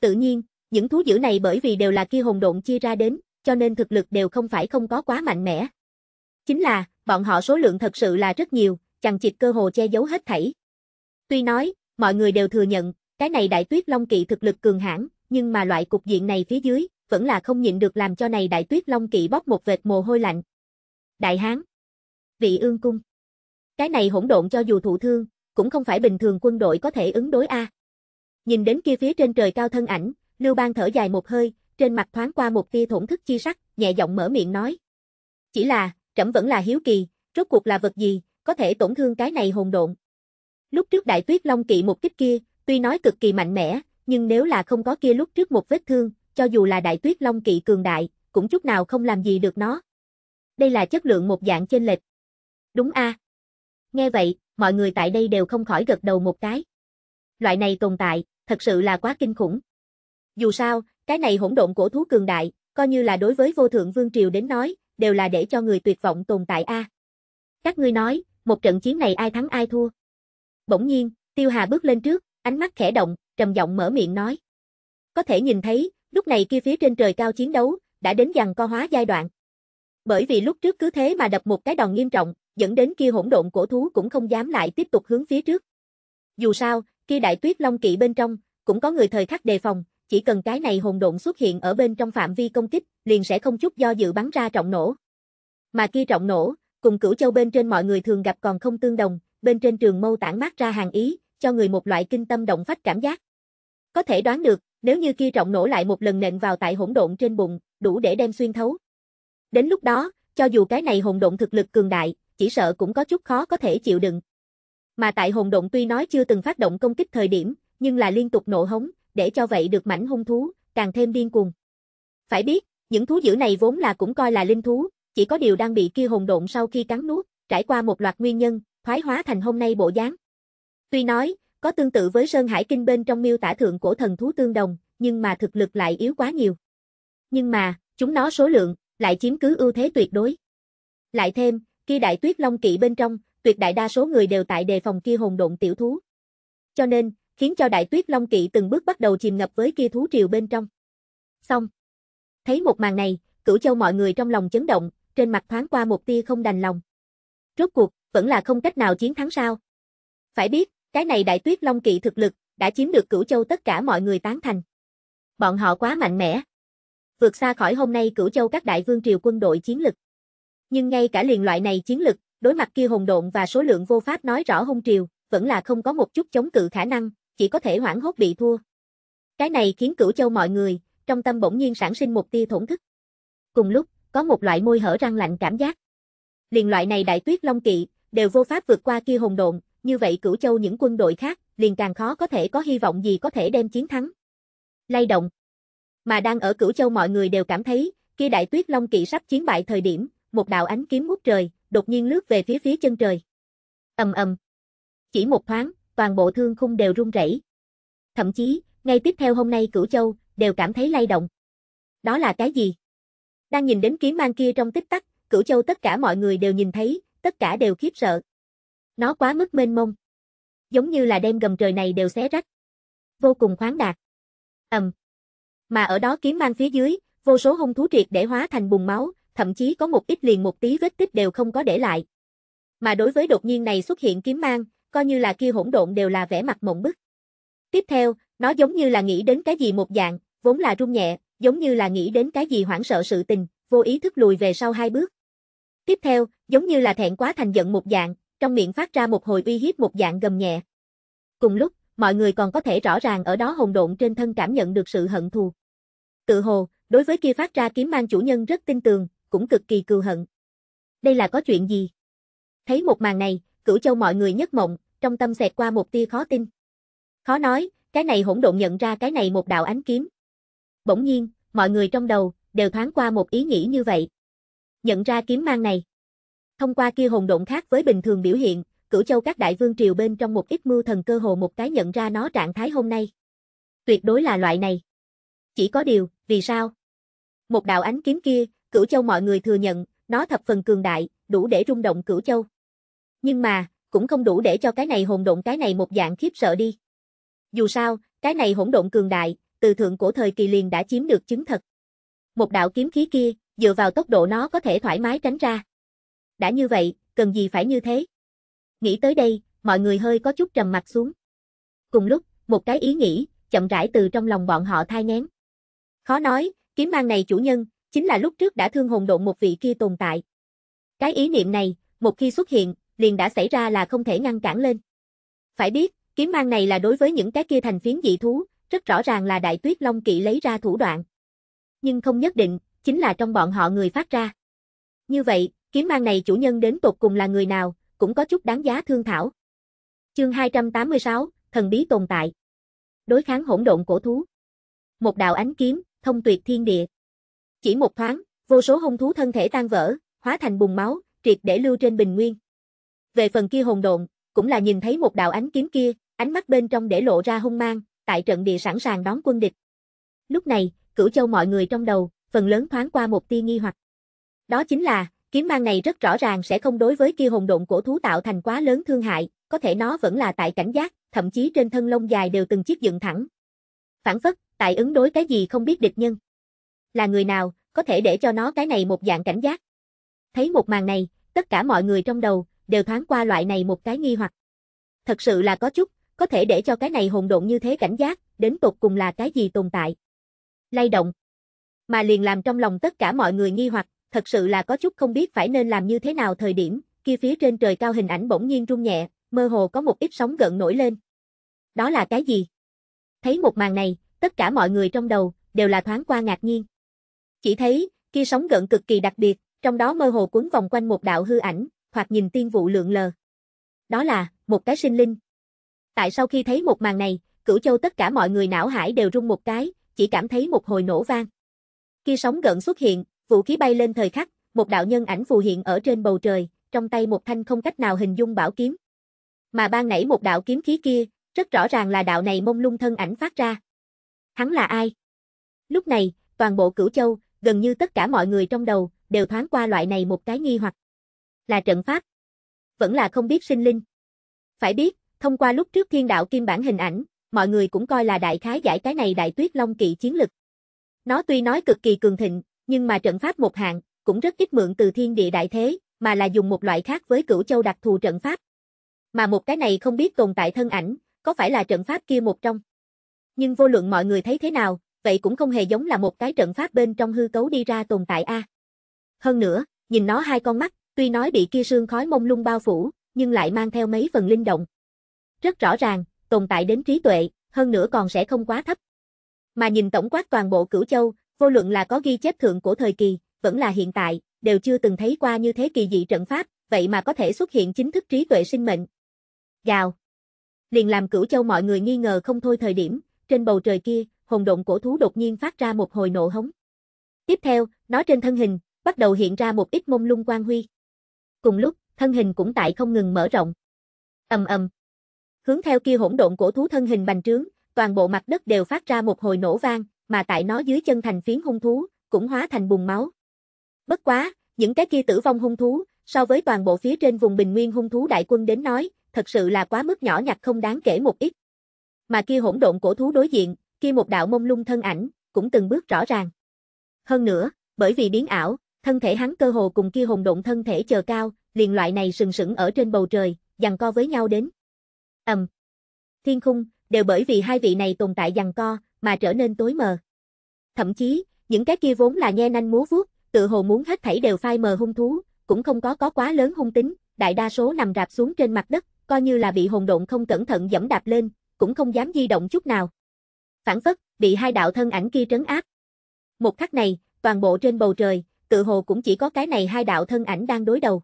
Tự nhiên, những thú dữ này bởi vì đều là kia hồn độn chia ra đến, cho nên thực lực đều không phải không có quá mạnh mẽ. Chính là, bọn họ số lượng thật sự là rất nhiều, chẳng chịt cơ hồ che giấu hết thảy. Tuy nói, mọi người đều thừa nhận, cái này đại tuyết long kỵ thực lực cường hãn, nhưng mà loại cục diện này phía dưới, vẫn là không nhịn được làm cho này đại tuyết long kỵ bóc một vệt mồ hôi lạnh. Đại Hán Vị ương cung Cái này hỗn độn cho dù thụ thương, cũng không phải bình thường quân đội có thể ứng đối a. Nhìn đến kia phía trên trời cao thân ảnh, Lưu Bang thở dài một hơi, trên mặt thoáng qua một tia thổn thức chi sắc, nhẹ giọng mở miệng nói. Chỉ là, trẫm vẫn là hiếu kỳ, rốt cuộc là vật gì, có thể tổn thương cái này hỗn độn. Lúc trước đại tuyết long kỵ một kích kia, tuy nói cực kỳ mạnh mẽ, nhưng nếu là không có kia lúc trước một vết thương, cho dù là đại tuyết long kỵ cường đại, cũng chút nào không làm gì được nó. Đây là chất lượng một dạng trên lệch. Đúng a à? Nghe vậy, mọi người tại đây đều không khỏi gật đầu một cái. Loại này tồn tại, thật sự là quá kinh khủng. Dù sao, cái này hỗn độn cổ thú cường đại, coi như là đối với vô thượng vương triều đến nói, đều là để cho người tuyệt vọng tồn tại a. À. Các ngươi nói, một trận chiến này ai thắng ai thua? Bỗng nhiên, Tiêu Hà bước lên trước, ánh mắt khẽ động, trầm giọng mở miệng nói. Có thể nhìn thấy, lúc này kia phía trên trời cao chiến đấu, đã đến dàn co hóa giai đoạn. Bởi vì lúc trước cứ thế mà đập một cái đòn nghiêm trọng, dẫn đến kia hỗn độn cổ thú cũng không dám lại tiếp tục hướng phía trước. Dù sao, kia đại tuyết long kỵ bên trong, cũng có người thời khắc đề phòng, chỉ cần cái này hỗn độn xuất hiện ở bên trong phạm vi công kích, liền sẽ không chút do dự bắn ra trọng nổ. Mà kia trọng nổ, cùng cửu châu bên trên mọi người thường gặp còn không tương đồng, bên trên trường mâu tản mát ra hàng ý, cho người một loại kinh tâm động phách cảm giác. Có thể đoán được, nếu như kia trọng nổ lại một lần nện vào tại hỗn độn trên bụng, đủ để đem xuyên thấu. Đến lúc đó, cho dù cái này hồn độn thực lực cường đại, chỉ sợ cũng có chút khó có thể chịu đựng. Mà tại hồn độn tuy nói chưa từng phát động công kích thời điểm, nhưng là liên tục nổ hống, để cho vậy được mảnh hung thú, càng thêm điên cuồng. Phải biết, những thú dữ này vốn là cũng coi là linh thú, chỉ có điều đang bị kia hồn độn sau khi cắn nuốt, trải qua một loạt nguyên nhân, thoái hóa thành hôm nay bộ dáng. Tuy nói, có tương tự với Sơn Hải Kinh bên trong miêu tả thượng cổ thần thú tương đồng, nhưng mà thực lực lại yếu quá nhiều. Nhưng mà, chúng nó số lượng, lại chiếm cứ ưu thế tuyệt đối. Lại thêm, kia đại tuyết long kỵ bên trong, tuyệt đại đa số người đều tại đề phòng kia hồn độn tiểu thú. Cho nên, khiến cho đại tuyết long kỵ từng bước bắt đầu chìm ngập với kia thú triều bên trong. Xong. Thấy một màn này, cửu châu mọi người trong lòng chấn động, trên mặt thoáng qua một tia không đành lòng. Rốt cuộc, vẫn là không cách nào chiến thắng sao. Phải biết, cái này đại tuyết long kỵ thực lực, đã chiếm được cửu châu tất cả mọi người tán thành. Bọn họ quá mạnh mẽ. Vượt xa khỏi hôm nay cửu châu các đại vương triều quân đội chiến lực. Nhưng ngay cả liền loại này chiến lực, đối mặt kia hùng độn và số lượng vô pháp nói rõ hung triều, vẫn là không có một chút chống cự khả năng, chỉ có thể hoảng hốt bị thua. Cái này khiến cửu châu mọi người, trong tâm bỗng nhiên sản sinh một tia thổn thức. Cùng lúc, có một loại môi hở răng lạnh cảm giác. Liền loại này đại tuyết long kỵ, đều vô pháp vượt qua kia hùng độn, như vậy Cửu Châu những quân đội khác liền càng khó có thể có hy vọng gì có thể đem chiến thắng. Lay động. Mà đang ở Cửu Châu mọi người đều cảm thấy, kia đại tuyết long kỵ sắp chiến bại thời điểm, một đạo ánh kiếm ngút trời, đột nhiên lướt về phía phía chân trời. Ầm ầm. Chỉ một thoáng, toàn bộ thương khung đều rung rẩy. Thậm chí, ngay tiếp theo hôm nay Cửu Châu đều cảm thấy lay động. Đó là cái gì? Đang nhìn đến kiếm mang kia trong tích tắc, Cửu Châu tất cả mọi người đều nhìn thấy, tất cả đều khiếp sợ. Nó quá mức mênh mông. Giống như là đem gầm trời này đều xé rách. Vô cùng khoáng đạt. Ầm. Um. Mà ở đó kiếm mang phía dưới, vô số hung thú triệt để hóa thành bùn máu, thậm chí có một ít liền một tí vết tích đều không có để lại. Mà đối với đột nhiên này xuất hiện kiếm mang, coi như là kia hỗn độn đều là vẻ mặt mộng bức. Tiếp theo, nó giống như là nghĩ đến cái gì một dạng, vốn là rung nhẹ, giống như là nghĩ đến cái gì hoảng sợ sự tình, vô ý thức lùi về sau hai bước. Tiếp theo, giống như là thẹn quá thành giận một dạng, trong miệng phát ra một hồi uy hiếp một dạng gầm nhẹ. Cùng lúc, mọi người còn có thể rõ ràng ở đó hồn độn trên thân cảm nhận được sự hận thù. Tự hồ, đối với kia phát ra kiếm mang chủ nhân rất tin tường, cũng cực kỳ cừu hận. Đây là có chuyện gì? Thấy một màn này, cửu châu mọi người nhất mộng, trong tâm xẹt qua một tia khó tin. Khó nói, cái này hỗn độn nhận ra cái này một đạo ánh kiếm. Bỗng nhiên, mọi người trong đầu, đều thoáng qua một ý nghĩ như vậy. Nhận ra kiếm mang này. Thông qua kia hồn động khác với bình thường biểu hiện, cửu châu các đại vương triều bên trong một ít mưu thần cơ hồ một cái nhận ra nó trạng thái hôm nay. Tuyệt đối là loại này. Chỉ có điều, vì sao? Một đạo ánh kiếm kia, cửu châu mọi người thừa nhận, nó thập phần cường đại, đủ để rung động cửu châu. Nhưng mà, cũng không đủ để cho cái này hồn động cái này một dạng khiếp sợ đi. Dù sao, cái này hỗn độn cường đại, từ thượng cổ thời kỳ liền đã chiếm được chứng thật. Một đạo kiếm khí kia, dựa vào tốc độ nó có thể thoải mái tránh ra đã như vậy, cần gì phải như thế. Nghĩ tới đây, mọi người hơi có chút trầm mặt xuống. Cùng lúc, một cái ý nghĩ, chậm rãi từ trong lòng bọn họ thai ngén. Khó nói, kiếm mang này chủ nhân, chính là lúc trước đã thương hồn độn một vị kia tồn tại. Cái ý niệm này, một khi xuất hiện, liền đã xảy ra là không thể ngăn cản lên. Phải biết, kiếm mang này là đối với những cái kia thành phiến dị thú, rất rõ ràng là đại tuyết long kỵ lấy ra thủ đoạn. Nhưng không nhất định, chính là trong bọn họ người phát ra. Như vậy, Kiếm mang này chủ nhân đến tột cùng là người nào, cũng có chút đáng giá thương thảo. Chương 286, thần bí tồn tại. Đối kháng hỗn độn cổ thú. Một đạo ánh kiếm, thông tuyệt thiên địa. Chỉ một thoáng, vô số hung thú thân thể tan vỡ, hóa thành bùng máu, triệt để lưu trên bình nguyên. Về phần kia hồn độn, cũng là nhìn thấy một đạo ánh kiếm kia, ánh mắt bên trong để lộ ra hung mang, tại trận địa sẵn sàng đón quân địch. Lúc này, cửu châu mọi người trong đầu, phần lớn thoáng qua một tia nghi hoặc. Đó chính là, Kiếm mang này rất rõ ràng sẽ không đối với kia hồn độn cổ thú tạo thành quá lớn thương hại, có thể nó vẫn là tại cảnh giác, thậm chí trên thân lông dài đều từng chiếc dựng thẳng. Phản phất, tại ứng đối cái gì không biết địch nhân. Là người nào, có thể để cho nó cái này một dạng cảnh giác. Thấy một màn này, tất cả mọi người trong đầu, đều thoáng qua loại này một cái nghi hoặc. Thật sự là có chút, có thể để cho cái này hồn độn như thế cảnh giác, đến tột cùng là cái gì tồn tại. Lay động. Mà liền làm trong lòng tất cả mọi người nghi hoặc, thật sự là có chút không biết phải nên làm như thế nào thời điểm, kia phía trên trời cao hình ảnh bỗng nhiên rung nhẹ, mơ hồ có một ít sóng gần nổi lên. Đó là cái gì? Thấy một màn này, tất cả mọi người trong đầu, đều là thoáng qua ngạc nhiên. Chỉ thấy, kia sóng gần cực kỳ đặc biệt, trong đó mơ hồ cuốn vòng quanh một đạo hư ảnh, hoặc nhìn tiên vụ lượng lờ. Đó là, một cái sinh linh. Tại sau khi thấy một màn này, cửu châu tất cả mọi người não hải đều rung một cái, chỉ cảm thấy một hồi nổ vang. Khi sóng gần xuất hiện, Vũ khí bay lên thời khắc, một đạo nhân ảnh phù hiện ở trên bầu trời, trong tay một thanh không cách nào hình dung bảo kiếm. Mà ban nãy một đạo kiếm khí kia, rất rõ ràng là đạo này mông lung thân ảnh phát ra. Hắn là ai? Lúc này, toàn bộ cửu châu, gần như tất cả mọi người trong đầu, đều thoáng qua loại này một cái nghi hoặc. Là trận pháp. Vẫn là không biết sinh linh. Phải biết, thông qua lúc trước thiên đạo kim bản hình ảnh, mọi người cũng coi là đại khái giải cái này đại tuyết long kỵ chiến lực. Nó tuy nói cực kỳ cường thịnh, nhưng mà trận pháp một hạng, cũng rất ít mượn từ thiên địa đại thế, mà là dùng một loại khác với cửu châu đặc thù trận pháp. Mà một cái này không biết tồn tại thân ảnh, có phải là trận pháp kia một trong. Nhưng vô luận mọi người thấy thế nào, vậy cũng không hề giống là một cái trận pháp bên trong hư cấu đi ra tồn tại a. À. Hơn nữa, nhìn nó hai con mắt, tuy nói bị kia sương khói mông lung bao phủ, nhưng lại mang theo mấy phần linh động. Rất rõ ràng, tồn tại đến trí tuệ, hơn nữa còn sẽ không quá thấp. Mà nhìn tổng quát toàn bộ Cửu Châu, Vô luận là có ghi chép thượng cổ thời kỳ, vẫn là hiện tại, đều chưa từng thấy qua như thế kỳ dị trận pháp, vậy mà có thể xuất hiện chính thức trí tuệ sinh mệnh. Gào. Liền làm cửu châu mọi người nghi ngờ không thôi thời điểm, trên bầu trời kia, hồn động cổ thú đột nhiên phát ra một hồi nộ hống. Tiếp theo, nó trên thân hình, bắt đầu hiện ra một ít mông lung quang huy. Cùng lúc, thân hình cũng tại không ngừng mở rộng. ầm ầm Hướng theo kia hỗn độn cổ thú thân hình bành trướng, toàn bộ mặt đất đều phát ra một hồi nổ vang, mà tại nó dưới chân thành phiến hung thú, cũng hóa thành bùng máu. Bất quá, những cái kia tử vong hung thú, so với toàn bộ phía trên vùng bình nguyên hung thú đại quân đến nói, thật sự là quá mức nhỏ nhặt không đáng kể một ít. Mà kia hỗn độn cổ thú đối diện, kia một đạo mông lung thân ảnh, cũng từng bước rõ ràng. Hơn nữa, bởi vì biến ảo, thân thể hắn cơ hồ cùng kia hỗn độn thân thể chờ cao, liền loại này sừng sững ở trên bầu trời, giằng co với nhau đến. Ầm. Thiên khung, đều bởi vì hai vị này tồn tại giằng co, mà trở nên tối mờ. Thậm chí, những cái kia vốn là nhe nanh múa vuốt, tự hồ muốn hết thảy đều phai mờ hung thú, cũng không có có quá lớn hung tính, đại đa số nằm rạp xuống trên mặt đất, coi như là bị hồn độn không cẩn thận dẫm đạp lên, cũng không dám di động chút nào. Phản phất, bị hai đạo thân ảnh kia trấn áp. Một khắc này, toàn bộ trên bầu trời, tự hồ cũng chỉ có cái này hai đạo thân ảnh đang đối đầu.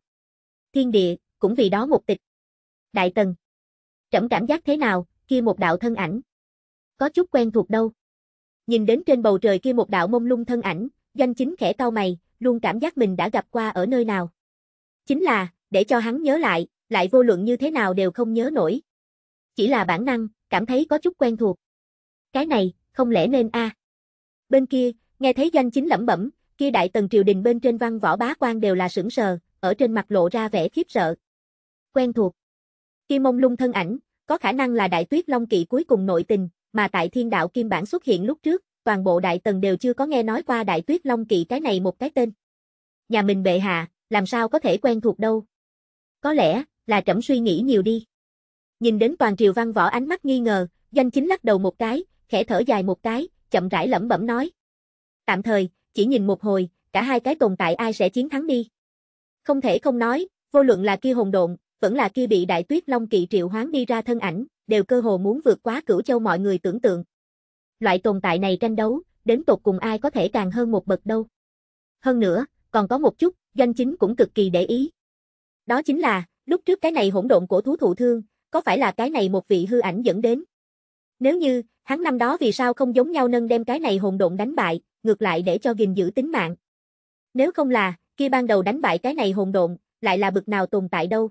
Thiên địa, cũng vì đó một tịch. Đại tần. Trẫm cảm giác thế nào, kia một đạo thân ảnh có chút quen thuộc đâu. Nhìn đến trên bầu trời kia một đạo mông lung thân ảnh, doanh chính khẽ cau mày, luôn cảm giác mình đã gặp qua ở nơi nào. Chính là, để cho hắn nhớ lại, lại vô luận như thế nào đều không nhớ nổi. Chỉ là bản năng, cảm thấy có chút quen thuộc. Cái này, không lẽ nên a? À? Bên kia, nghe thấy doanh chính lẩm bẩm, kia đại tần triều đình bên trên văn võ bá quan đều là sững sờ, ở trên mặt lộ ra vẻ khiếp sợ. Quen thuộc. kia mông lung thân ảnh, có khả năng là đại tuyết long kỵ cuối cùng nội tình, mà tại thiên đạo kim bản xuất hiện lúc trước, toàn bộ đại tần đều chưa có nghe nói qua đại tuyết long kỵ cái này một cái tên. Nhà mình bệ hạ, làm sao có thể quen thuộc đâu. Có lẽ, là trẫm suy nghĩ nhiều đi. Nhìn đến toàn triều văn võ ánh mắt nghi ngờ, danh chính lắc đầu một cái, khẽ thở dài một cái, chậm rãi lẩm bẩm nói. Tạm thời, chỉ nhìn một hồi, cả hai cái tồn tại ai sẽ chiến thắng đi. Không thể không nói, vô luận là kia hồn độn, vẫn là kia bị đại tuyết long kỵ triệu hoán đi ra thân ảnh, đều cơ hồ muốn vượt quá cửu châu mọi người tưởng tượng. Loại tồn tại này tranh đấu, đến tột cùng ai có thể càng hơn một bậc đâu. Hơn nữa, còn có một chút, danh chính cũng cực kỳ để ý. Đó chính là, lúc trước cái này hỗn độn của thú thụ thương, có phải là cái này một vị hư ảnh dẫn đến? Nếu như, hắn năm đó vì sao không giống nhau nâng đem cái này hỗn độn đánh bại, ngược lại để cho gìn giữ tính mạng. Nếu không là, kia ban đầu đánh bại cái này hỗn độn, lại là bực nào tồn tại đâu.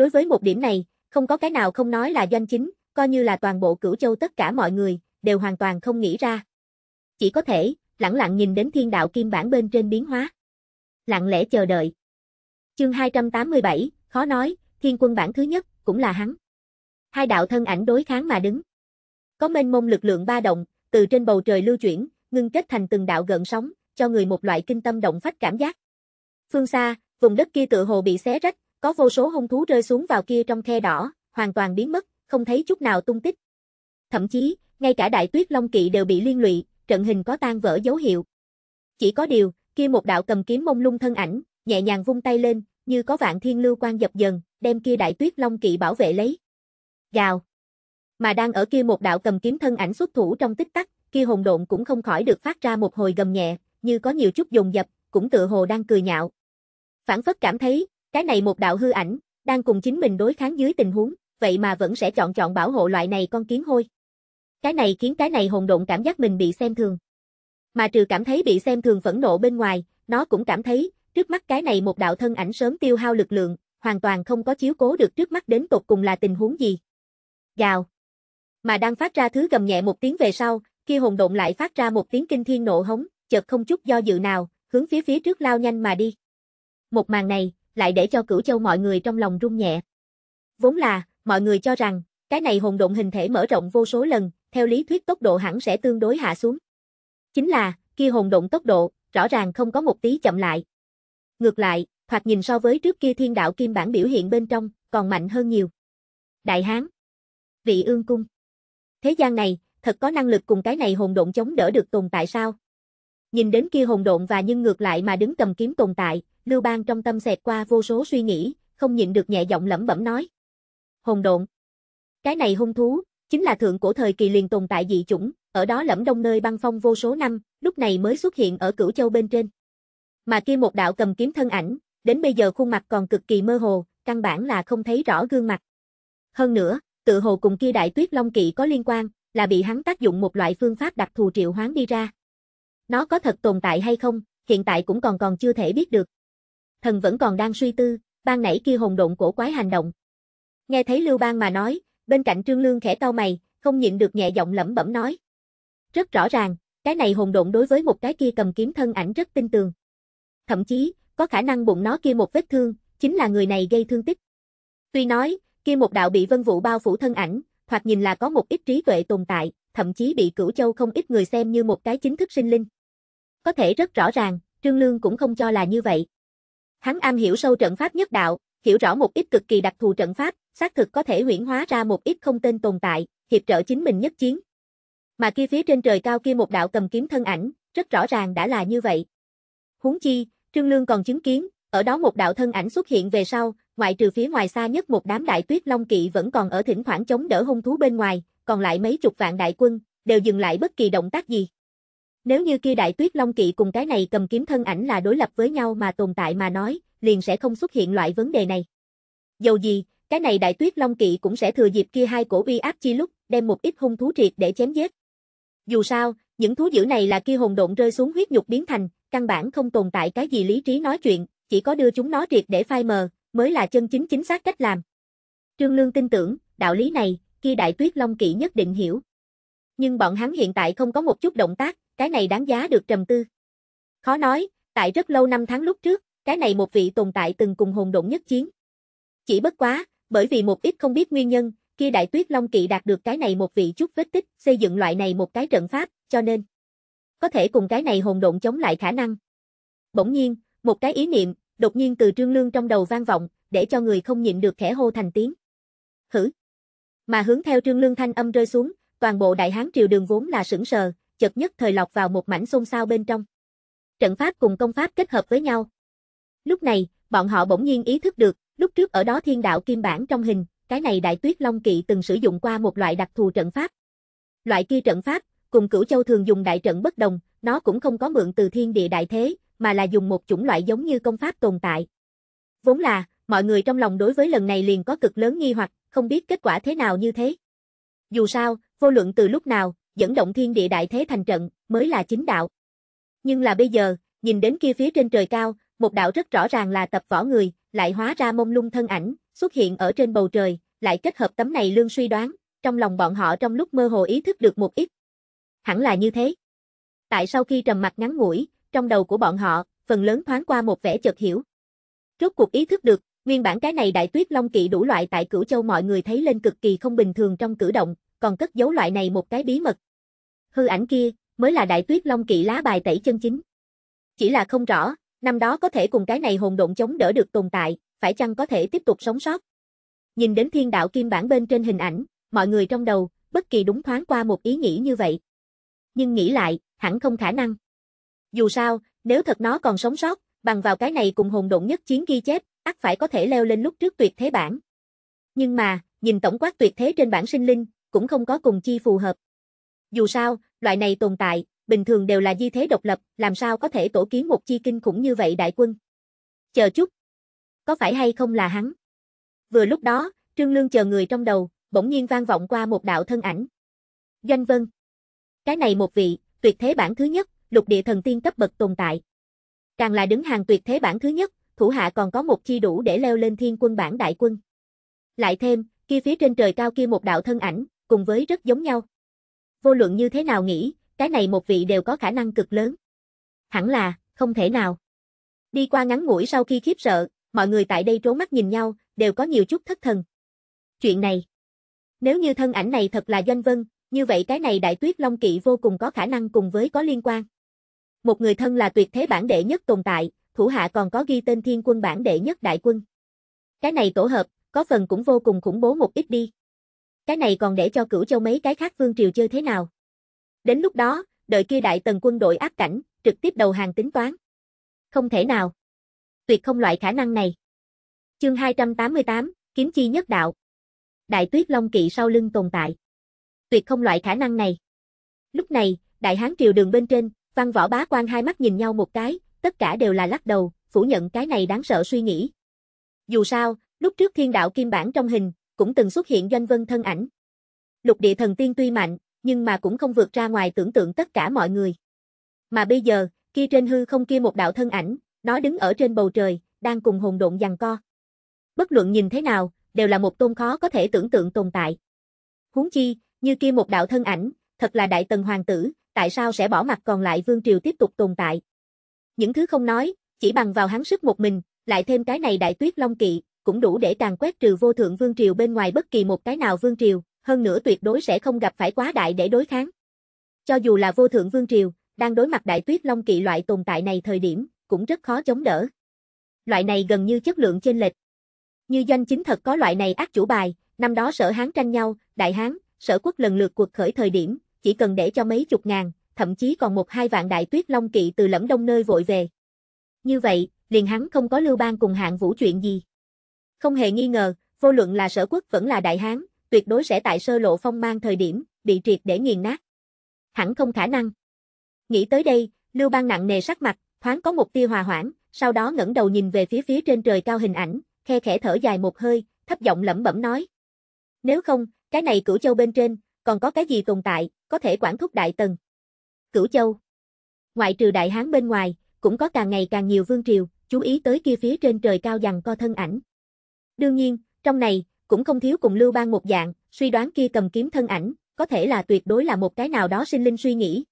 Đối với một điểm này, không có cái nào không nói là doanh chính, coi như là toàn bộ cửu châu tất cả mọi người, đều hoàn toàn không nghĩ ra. Chỉ có thể, lặng lặng nhìn đến thiên đạo kim bản bên trên biến hóa. Lặng lẽ chờ đợi. Chương 287, khó nói, thiên quân bản thứ nhất, cũng là hắn. Hai đạo thân ảnh đối kháng mà đứng. Có mênh mông lực lượng ba động, từ trên bầu trời lưu chuyển, ngưng kết thành từng đạo gợn sóng, cho người một loại kinh tâm động phách cảm giác. Phương xa, vùng đất kia tự hồ bị xé rách, có vô số hung thú rơi xuống vào kia trong khe đỏ, hoàn toàn biến mất, không thấy chút nào tung tích. Thậm chí, ngay cả đại tuyết long kỵ đều bị liên lụy, trận hình có tan vỡ dấu hiệu. Chỉ có điều, kia một đạo cầm kiếm mông lung thân ảnh, nhẹ nhàng vung tay lên, như có vạn thiên lưu quan dập dần, đem kia đại tuyết long kỵ bảo vệ lấy. Gào. Mà đang ở kia một đạo cầm kiếm thân ảnh xuất thủ trong tích tắc, kia hồn độn cũng không khỏi được phát ra một hồi gầm nhẹ, như có nhiều chút dồn dập, cũng tựa hồ đang cười nhạo. Phản phất cảm thấy, cái này một đạo hư ảnh, đang cùng chính mình đối kháng dưới tình huống, vậy mà vẫn sẽ chọn chọn bảo hộ loại này con kiến hôi. Cái này khiến cái này hồn độn cảm giác mình bị xem thường. Mà trừ cảm thấy bị xem thường phẫn nộ bên ngoài, nó cũng cảm thấy, trước mắt cái này một đạo thân ảnh sớm tiêu hao lực lượng, hoàn toàn không có chiếu cố được trước mắt đến tột cùng là tình huống gì. Gào. Mà đang phát ra thứ gầm nhẹ một tiếng về sau, khi hồn độn lại phát ra một tiếng kinh thiên nộ hống, chợt không chút do dự nào, hướng phía phía trước lao nhanh mà đi. Một màn này, lại để cho cửu châu mọi người trong lòng rung nhẹ. Vốn là, mọi người cho rằng, cái này hồn động hình thể mở rộng vô số lần, theo lý thuyết tốc độ hẳn sẽ tương đối hạ xuống. Chính là, kia hồn động tốc độ, rõ ràng không có một tí chậm lại. Ngược lại, thoạt nhìn so với trước kia thiên đạo kim bản biểu hiện bên trong, còn mạnh hơn nhiều. Đại Hán Vị ương cung Thế gian này, thật có năng lực cùng cái này hồn động chống đỡ được tồn tại sao? Nhìn đến kia hồn động và nhân ngược lại mà đứng cầm kiếm tồn tại, Lưu Bang trong tâm xẹt qua vô số suy nghĩ, không nhịn được nhẹ giọng lẩm bẩm nói. Hồn độn. Cái này hung thú, chính là thượng cổ thời kỳ liền tồn tại dị chủng, ở đó lẫm đông nơi băng phong vô số năm, lúc này mới xuất hiện ở Cửu Châu bên trên. Mà kia một đạo cầm kiếm thân ảnh, đến bây giờ khuôn mặt còn cực kỳ mơ hồ, căn bản là không thấy rõ gương mặt. Hơn nữa, tự hồ cùng kia đại tuyết long kỵ có liên quan, là bị hắn tác dụng một loại phương pháp đặc thù triệu hoán đi ra. Nó có thật tồn tại hay không, hiện tại cũng còn còn chưa thể biết được thần vẫn còn đang suy tư, ban nãy kia hồn độn cổ quái hành động. Nghe thấy Lưu Bang mà nói, bên cạnh Trương Lương khẽ cau mày, không nhịn được nhẹ giọng lẩm bẩm nói. Rất rõ ràng, cái này hồn độn đối với một cái kia cầm kiếm thân ảnh rất tin tường. Thậm chí, có khả năng bụng nó kia một vết thương, chính là người này gây thương tích. Tuy nói, kia một đạo bị vân vụ bao phủ thân ảnh, hoặc nhìn là có một ít trí tuệ tồn tại, thậm chí bị cửu châu không ít người xem như một cái chính thức sinh linh. Có thể rất rõ ràng, Trương Lương cũng không cho là như vậy. Hắn am hiểu sâu trận pháp nhất đạo, hiểu rõ một ít cực kỳ đặc thù trận pháp, xác thực có thể huyễn hóa ra một ít không tên tồn tại, hiệp trợ chính mình nhất chiến. Mà kia phía trên trời cao kia một đạo cầm kiếm thân ảnh, rất rõ ràng đã là như vậy. Huống chi, Trương Lương còn chứng kiến, ở đó một đạo thân ảnh xuất hiện về sau, ngoại trừ phía ngoài xa nhất một đám đại tuyết long kỵ vẫn còn ở thỉnh thoảng chống đỡ hung thú bên ngoài, còn lại mấy chục vạn đại quân, đều dừng lại bất kỳ động tác gì. Nếu như kia đại tuyết long kỵ cùng cái này cầm kiếm thân ảnh là đối lập với nhau mà tồn tại mà nói, liền sẽ không xuất hiện loại vấn đề này. Dầu gì, cái này đại tuyết long kỵ cũng sẽ thừa dịp kia hai cổ uy áp chi lúc, đem một ít hung thú triệt để chém giết. Dù sao, những thú dữ này là kia hồn độn rơi xuống huyết nhục biến thành, căn bản không tồn tại cái gì lý trí nói chuyện, chỉ có đưa chúng nó triệt để phai mờ, mới là chân chính chính xác cách làm. Trương Lương tin tưởng, đạo lý này, kia đại tuyết long kỵ nhất định hiểu. Nhưng bọn hắn hiện tại không có một chút động tác, cái này đáng giá được trầm tư. Khó nói, tại rất lâu năm tháng lúc trước, cái này một vị tồn tại từng cùng hồn động nhất chiến. Chỉ bất quá, bởi vì một ít không biết nguyên nhân, kia đại tuyết long kỵ đạt được cái này một vị chút vết tích, xây dựng loại này một cái trận pháp, cho nên có thể cùng cái này hồn độn chống lại khả năng. Bỗng nhiên, một cái ý niệm đột nhiên từ Trương Lương trong đầu vang vọng, để cho người không nhịn được khẽ hô thành tiếng. Hử? Mà hướng theo Trương Lương thanh âm rơi xuống, toàn bộ đại hán triều đường vốn là sững sờ, chợt nhất thời lọc vào một mảnh xôn xao bên trong. Trận pháp cùng công pháp kết hợp với nhau. Lúc này, bọn họ bỗng nhiên ý thức được, lúc trước ở đó thiên đạo kim bản trong hình, cái này đại tuyết long kỵ từng sử dụng qua một loại đặc thù trận pháp. Loại kia trận pháp, cùng cửu châu thường dùng đại trận bất đồng, nó cũng không có mượn từ thiên địa đại thế, mà là dùng một chủng loại giống như công pháp tồn tại. Vốn là, mọi người trong lòng đối với lần này liền có cực lớn nghi hoặc, không biết kết quả thế nào như thế. Dù sao, vô luận từ lúc nào, dẫn động thiên địa đại thế thành trận, mới là chính đạo. Nhưng là bây giờ, nhìn đến kia phía trên trời cao, một đạo rất rõ ràng là tập võ người, lại hóa ra mông lung thân ảnh, xuất hiện ở trên bầu trời, lại kết hợp tấm này lương suy đoán, trong lòng bọn họ trong lúc mơ hồ ý thức được một ít. Hẳn là như thế. Tại sau khi trầm mặt ngắn ngủi, trong đầu của bọn họ, phần lớn thoáng qua một vẻ chợt hiểu. Rốt cuộc ý thức được, nguyên bản cái này đại tuyết long kỵ đủ loại tại Cửu Châu mọi người thấy lên cực kỳ không bình thường trong cử động, còn cất giấu loại này một cái bí mật. Hư ảnh kia, mới là đại tuyết long kỵ lá bài tẩy chân chính. Chỉ là không rõ, năm đó có thể cùng cái này hồn động chống đỡ được tồn tại, phải chăng có thể tiếp tục sống sót. Nhìn đến thiên đạo kim bản bên trên hình ảnh, mọi người trong đầu, bất kỳ đúng thoáng qua một ý nghĩ như vậy. Nhưng nghĩ lại, hẳn không khả năng. Dù sao, nếu thật nó còn sống sót, bằng vào cái này cùng hồn động nhất chiến ghi chép, ắt phải có thể leo lên lúc trước tuyệt thế bản. Nhưng mà, nhìn tổng quát tuyệt thế trên bản sinh linh, cũng không có cùng chi phù hợp. Dù sao, loại này tồn tại, bình thường đều là di thế độc lập, làm sao có thể tổ kiến một chi kinh khủng như vậy đại quân. Chờ chút. Có phải hay không là hắn? Vừa lúc đó, Trương Lương chờ người trong đầu, bỗng nhiên vang vọng qua một đạo thân ảnh. Doanh Vân. Cái này một vị, tuyệt thế bản thứ nhất, lục địa thần tiên cấp bậc tồn tại. Càng là đứng hàng tuyệt thế bản thứ nhất, thủ hạ còn có một chi đủ để leo lên thiên quân bản đại quân. Lại thêm, kia phía trên trời cao kia một đạo thân ảnh, cùng với rất giống nhau. Vô luận như thế nào nghĩ, cái này một vị đều có khả năng cực lớn. Hẳn là, không thể nào. Đi qua ngắn ngủi sau khi khiếp sợ, mọi người tại đây trố mắt nhìn nhau, đều có nhiều chút thất thần. Chuyện này, nếu như thân ảnh này thật là Doanh Vân, như vậy cái này Đại Tuyết Long Kỵ vô cùng có khả năng cùng với có liên quan. Một người thân là tuyệt thế bản đệ nhất tồn tại, thủ hạ còn có ghi tên thiên quân bản đệ nhất đại quân. Cái này tổ hợp, có phần cũng vô cùng khủng bố một ít đi cái này còn để cho cửu châu mấy cái khác vương triều chơi thế nào. Đến lúc đó, đợi kia đại tần quân đội áp cảnh, trực tiếp đầu hàng tính toán. Không thể nào. Tuyệt không loại khả năng này. Chương 288, Kiếm chi nhất đạo. Đại tuyết long kỵ sau lưng tồn tại. Tuyệt không loại khả năng này. Lúc này, đại hán triều đường bên trên, văn võ bá quan hai mắt nhìn nhau một cái, tất cả đều là lắc đầu, phủ nhận cái này đáng sợ suy nghĩ. Dù sao, lúc trước thiên đạo kim bản trong hình, cũng từng xuất hiện doanh vân thân ảnh. Lục địa thần tiên tuy mạnh, nhưng mà cũng không vượt ra ngoài tưởng tượng tất cả mọi người. Mà bây giờ, kia trên hư không kia một đạo thân ảnh, nó đứng ở trên bầu trời, đang cùng hồn độn giằng co. Bất luận nhìn thế nào, đều là một tôn khó có thể tưởng tượng tồn tại. Huống chi, như kia một đạo thân ảnh, thật là đại tần hoàng tử, tại sao sẽ bỏ mặt còn lại vương triều tiếp tục tồn tại? Những thứ không nói, chỉ bằng vào hắn sức một mình, lại thêm cái này đại tuyết long kỵ, cũng đủ để tàn quét trừ vô thượng vương triều bên ngoài bất kỳ một cái nào vương triều, hơn nữa tuyệt đối sẽ không gặp phải quá đại để đối kháng. Cho dù là vô thượng vương triều, đang đối mặt đại tuyết long kỵ loại tồn tại này thời điểm, cũng rất khó chống đỡ. Loại này gần như chất lượng trên lệch. Như danh chính thật có loại này ác chủ bài, năm đó sở hán tranh nhau, đại hán, sở quốc lần lượt cuộc khởi thời điểm, chỉ cần để cho mấy chục ngàn, thậm chí còn một hai vạn đại tuyết long kỵ từ lẫm đông nơi vội về. Như vậy, liền hắn không có lưu ban cùng hạng vũ chuyện gì. Không hề nghi ngờ, vô luận là sở quốc vẫn là đại hán, tuyệt đối sẽ tại sơ lộ phong mang thời điểm, bị triệt để nghiền nát. Hẳn không khả năng. Nghĩ tới đây, Lưu Bang nặng nề sắc mặt, thoáng có một tia hòa hoãn, sau đó ngẩng đầu nhìn về phía phía trên trời cao hình ảnh, khe khẽ thở dài một hơi, thấp giọng lẩm bẩm nói: "Nếu không, cái này Cửu Châu bên trên, còn có cái gì tồn tại, có thể quản thúc đại tần?" Cửu Châu. Ngoại trừ đại hán bên ngoài, cũng có càng ngày càng nhiều vương triều chú ý tới kia phía trên trời cao dằn co thân ảnh. Đương nhiên, trong này, cũng không thiếu cùng Lưu Bang một dạng, suy đoán kia cầm kiếm thân ảnh, có thể là tuyệt đối là một cái nào đó sinh linh suy nghĩ.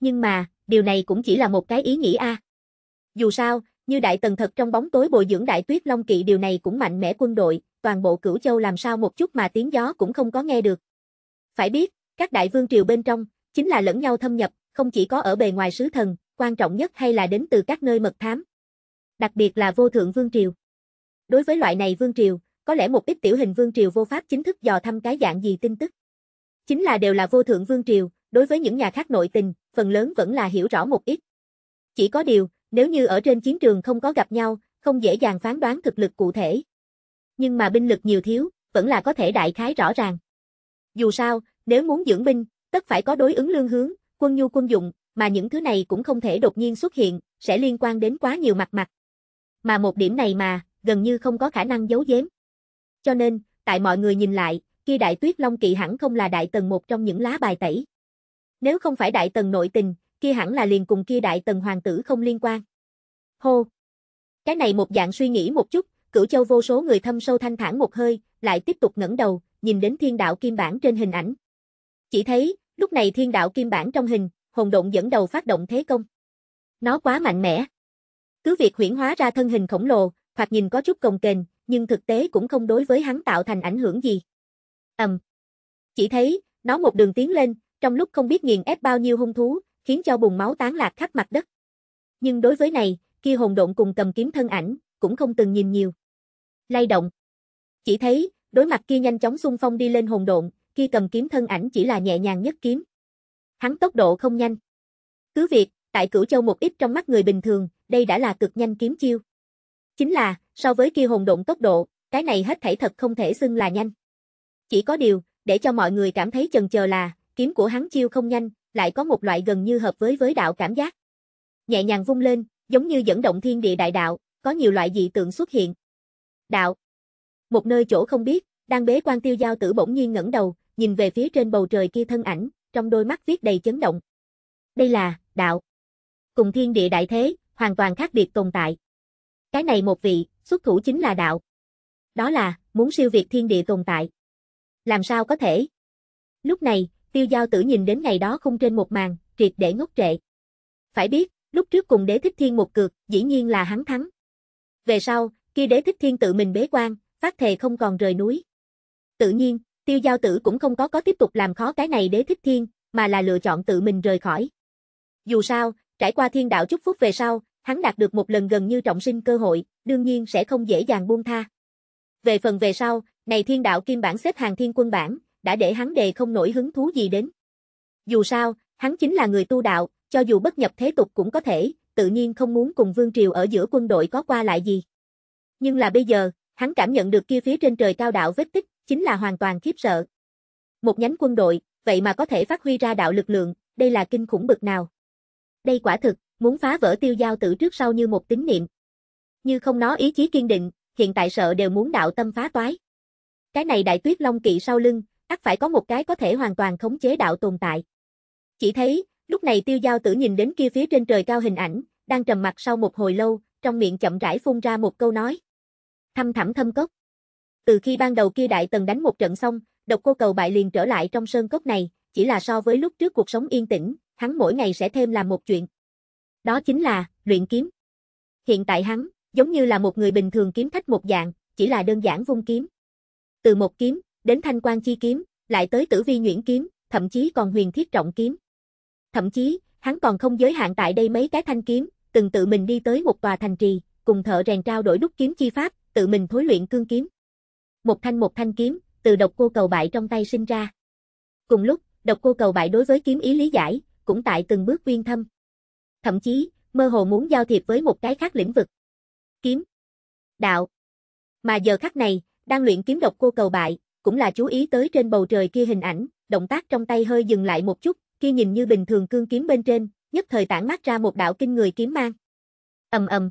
Nhưng mà, điều này cũng chỉ là một cái ý nghĩ a. Dù sao, như đại tần thật trong bóng tối bồi dưỡng đại tuyết long kỵ điều này cũng mạnh mẽ quân đội, toàn bộ cửu châu làm sao một chút mà tiếng gió cũng không có nghe được. Phải biết, các đại vương triều bên trong, chính là lẫn nhau thâm nhập, không chỉ có ở bề ngoài sứ thần, quan trọng nhất hay là đến từ các nơi mật thám. Đặc biệt là vô thượng vương triều. Đối với loại này vương triều, có lẽ một ít tiểu hình vương triều vô pháp chính thức dò thăm cái dạng gì tin tức. Chính là đều là vô thượng vương triều, đối với những nhà khác nội tình, phần lớn vẫn là hiểu rõ một ít. Chỉ có điều, nếu như ở trên chiến trường không có gặp nhau, không dễ dàng phán đoán thực lực cụ thể. Nhưng mà binh lực nhiều thiếu, vẫn là có thể đại khái rõ ràng. Dù sao, nếu muốn dưỡng binh, tất phải có đối ứng lương hướng, quân nhu quân dụng, mà những thứ này cũng không thể đột nhiên xuất hiện, sẽ liên quan đến quá nhiều mặt mặt. Mà một điểm này mà, gần như không có khả năng giấu giếm. Cho nên, tại mọi người nhìn lại, kia Đại Tuyết Long Kỵ hẳn không là Đại Tần một trong những lá bài tẩy. Nếu không phải Đại Tần nội tình, kia hẳn là liền cùng kia Đại Tần hoàng tử không liên quan. Hô! Cái này một dạng suy nghĩ một chút, cửu châu vô số người thâm sâu thanh thản một hơi, lại tiếp tục ngẩng đầu, nhìn đến thiên đạo kim bản trên hình ảnh. Chỉ thấy, lúc này thiên đạo kim bản trong hình, hồn động dẫn đầu phát động thế công. Nó quá mạnh mẽ. Cứ việc huyển hóa ra thân hình khổng lồ, thoạt nhìn có chút cồng kềnh, nhưng thực tế cũng không đối với hắn tạo thành ảnh hưởng gì. Ầm. Chỉ thấy, nó một đường tiến lên, trong lúc không biết nghiền ép bao nhiêu hung thú, khiến cho bùng máu tán lạc khắp mặt đất. Nhưng đối với này, kia hồn độn cùng cầm kiếm thân ảnh, cũng không từng nhìn nhiều. Lay động. Chỉ thấy, đối mặt kia nhanh chóng xung phong đi lên hồn độn, kia cầm kiếm thân ảnh chỉ là nhẹ nhàng nhất kiếm. Hắn tốc độ không nhanh. Cứ việc, tại Cửu Châu một ít trong mắt người bình thường, đây đã là cực nhanh kiếm chiêu chính là, so với kia hồn động tốc độ, cái này hết thảy thật không thể xưng là nhanh. Chỉ có điều, để cho mọi người cảm thấy chần chờ là, kiếm của hắn chiêu không nhanh, lại có một loại gần như hợp với với đạo cảm giác. Nhẹ nhàng vung lên, giống như dẫn động thiên địa đại đạo, có nhiều loại dị tượng xuất hiện. Đạo. Một nơi chỗ không biết, đang bế quan tiêu giao tử bỗng nhiên ngẩng đầu, nhìn về phía trên bầu trời kia thân ảnh, trong đôi mắt viết đầy chấn động. Đây là, đạo. Cùng thiên địa đại thế, hoàn toàn khác biệt tồn tại. Cái này một vị, xuất thủ chính là đạo. Đó là, muốn siêu việt thiên địa tồn tại. Làm sao có thể? Lúc này, tiêu giao tử nhìn đến ngày đó không trên một màn, triệt để ngốc trệ. Phải biết, lúc trước cùng đế thích thiên một cược, dĩ nhiên là hắn thắng. Về sau, khi đế thích thiên tự mình bế quan, phát thề không còn rời núi. Tự nhiên, tiêu giao tử cũng không có có tiếp tục làm khó cái này đế thích thiên, mà là lựa chọn tự mình rời khỏi. Dù sao, trải qua thiên đạo chúc phúc về sau, hắn đạt được một lần gần như trọng sinh cơ hội, đương nhiên sẽ không dễ dàng buông tha. Về phần về sau, này thiên đạo kim bản xếp hàng thiên quân bản, đã để hắn đề không nổi hứng thú gì đến. Dù sao, hắn chính là người tu đạo, cho dù bất nhập thế tục cũng có thể, tự nhiên không muốn cùng vương triều ở giữa quân đội có qua lại gì. Nhưng là bây giờ, hắn cảm nhận được kia phía trên trời cao đạo vết tích, chính là hoàn toàn khiếp sợ. Một nhánh quân đội, vậy mà có thể phát huy ra đạo lực lượng, đây là kinh khủng bực nào. Đây quả thực, muốn phá vỡ tiêu giao tử trước sau như một tín niệm. Như không nó ý chí kiên định, hiện tại sợ đều muốn đạo tâm phá toái. Cái này đại tuyết long kỵ sau lưng, ắt phải có một cái có thể hoàn toàn khống chế đạo tồn tại. Chỉ thấy, lúc này tiêu giao tử nhìn đến kia phía trên trời cao hình ảnh, đang trầm mặt sau một hồi lâu, trong miệng chậm rãi phun ra một câu nói. thâm thẳm thâm cốc. Từ khi ban đầu kia đại tần đánh một trận xong, độc cô cầu bại liền trở lại trong sơn cốc này, chỉ là so với lúc trước cuộc sống yên tĩnh, hắn mỗi ngày sẽ thêm làm một chuyện. Đó chính là, luyện kiếm. Hiện tại hắn, giống như là một người bình thường kiếm khách một dạng, chỉ là đơn giản vung kiếm. Từ một kiếm, đến thanh quan chi kiếm, lại tới tử vi nhuyễn kiếm, thậm chí còn huyền thiết trọng kiếm. Thậm chí, hắn còn không giới hạn tại đây mấy cái thanh kiếm, từng tự mình đi tới một tòa thành trì, cùng thợ rèn trao đổi đúc kiếm chi pháp, tự mình thối luyện cương kiếm. Một thanh một thanh kiếm, từ độc cô cầu bại trong tay sinh ra. Cùng lúc, độc cô cầu bại đối với kiếm ý lý giải, cũng tại từng bước viên thâm thậm chí, mơ hồ muốn giao thiệp với một cái khác lĩnh vực. Kiếm. Đạo. Mà giờ khắc này, đang luyện kiếm độc cô cầu bại, cũng là chú ý tới trên bầu trời kia hình ảnh, động tác trong tay hơi dừng lại một chút, khi nhìn như bình thường cương kiếm bên trên, nhất thời tản mát ra một đạo kinh người kiếm mang. Ầm ầm.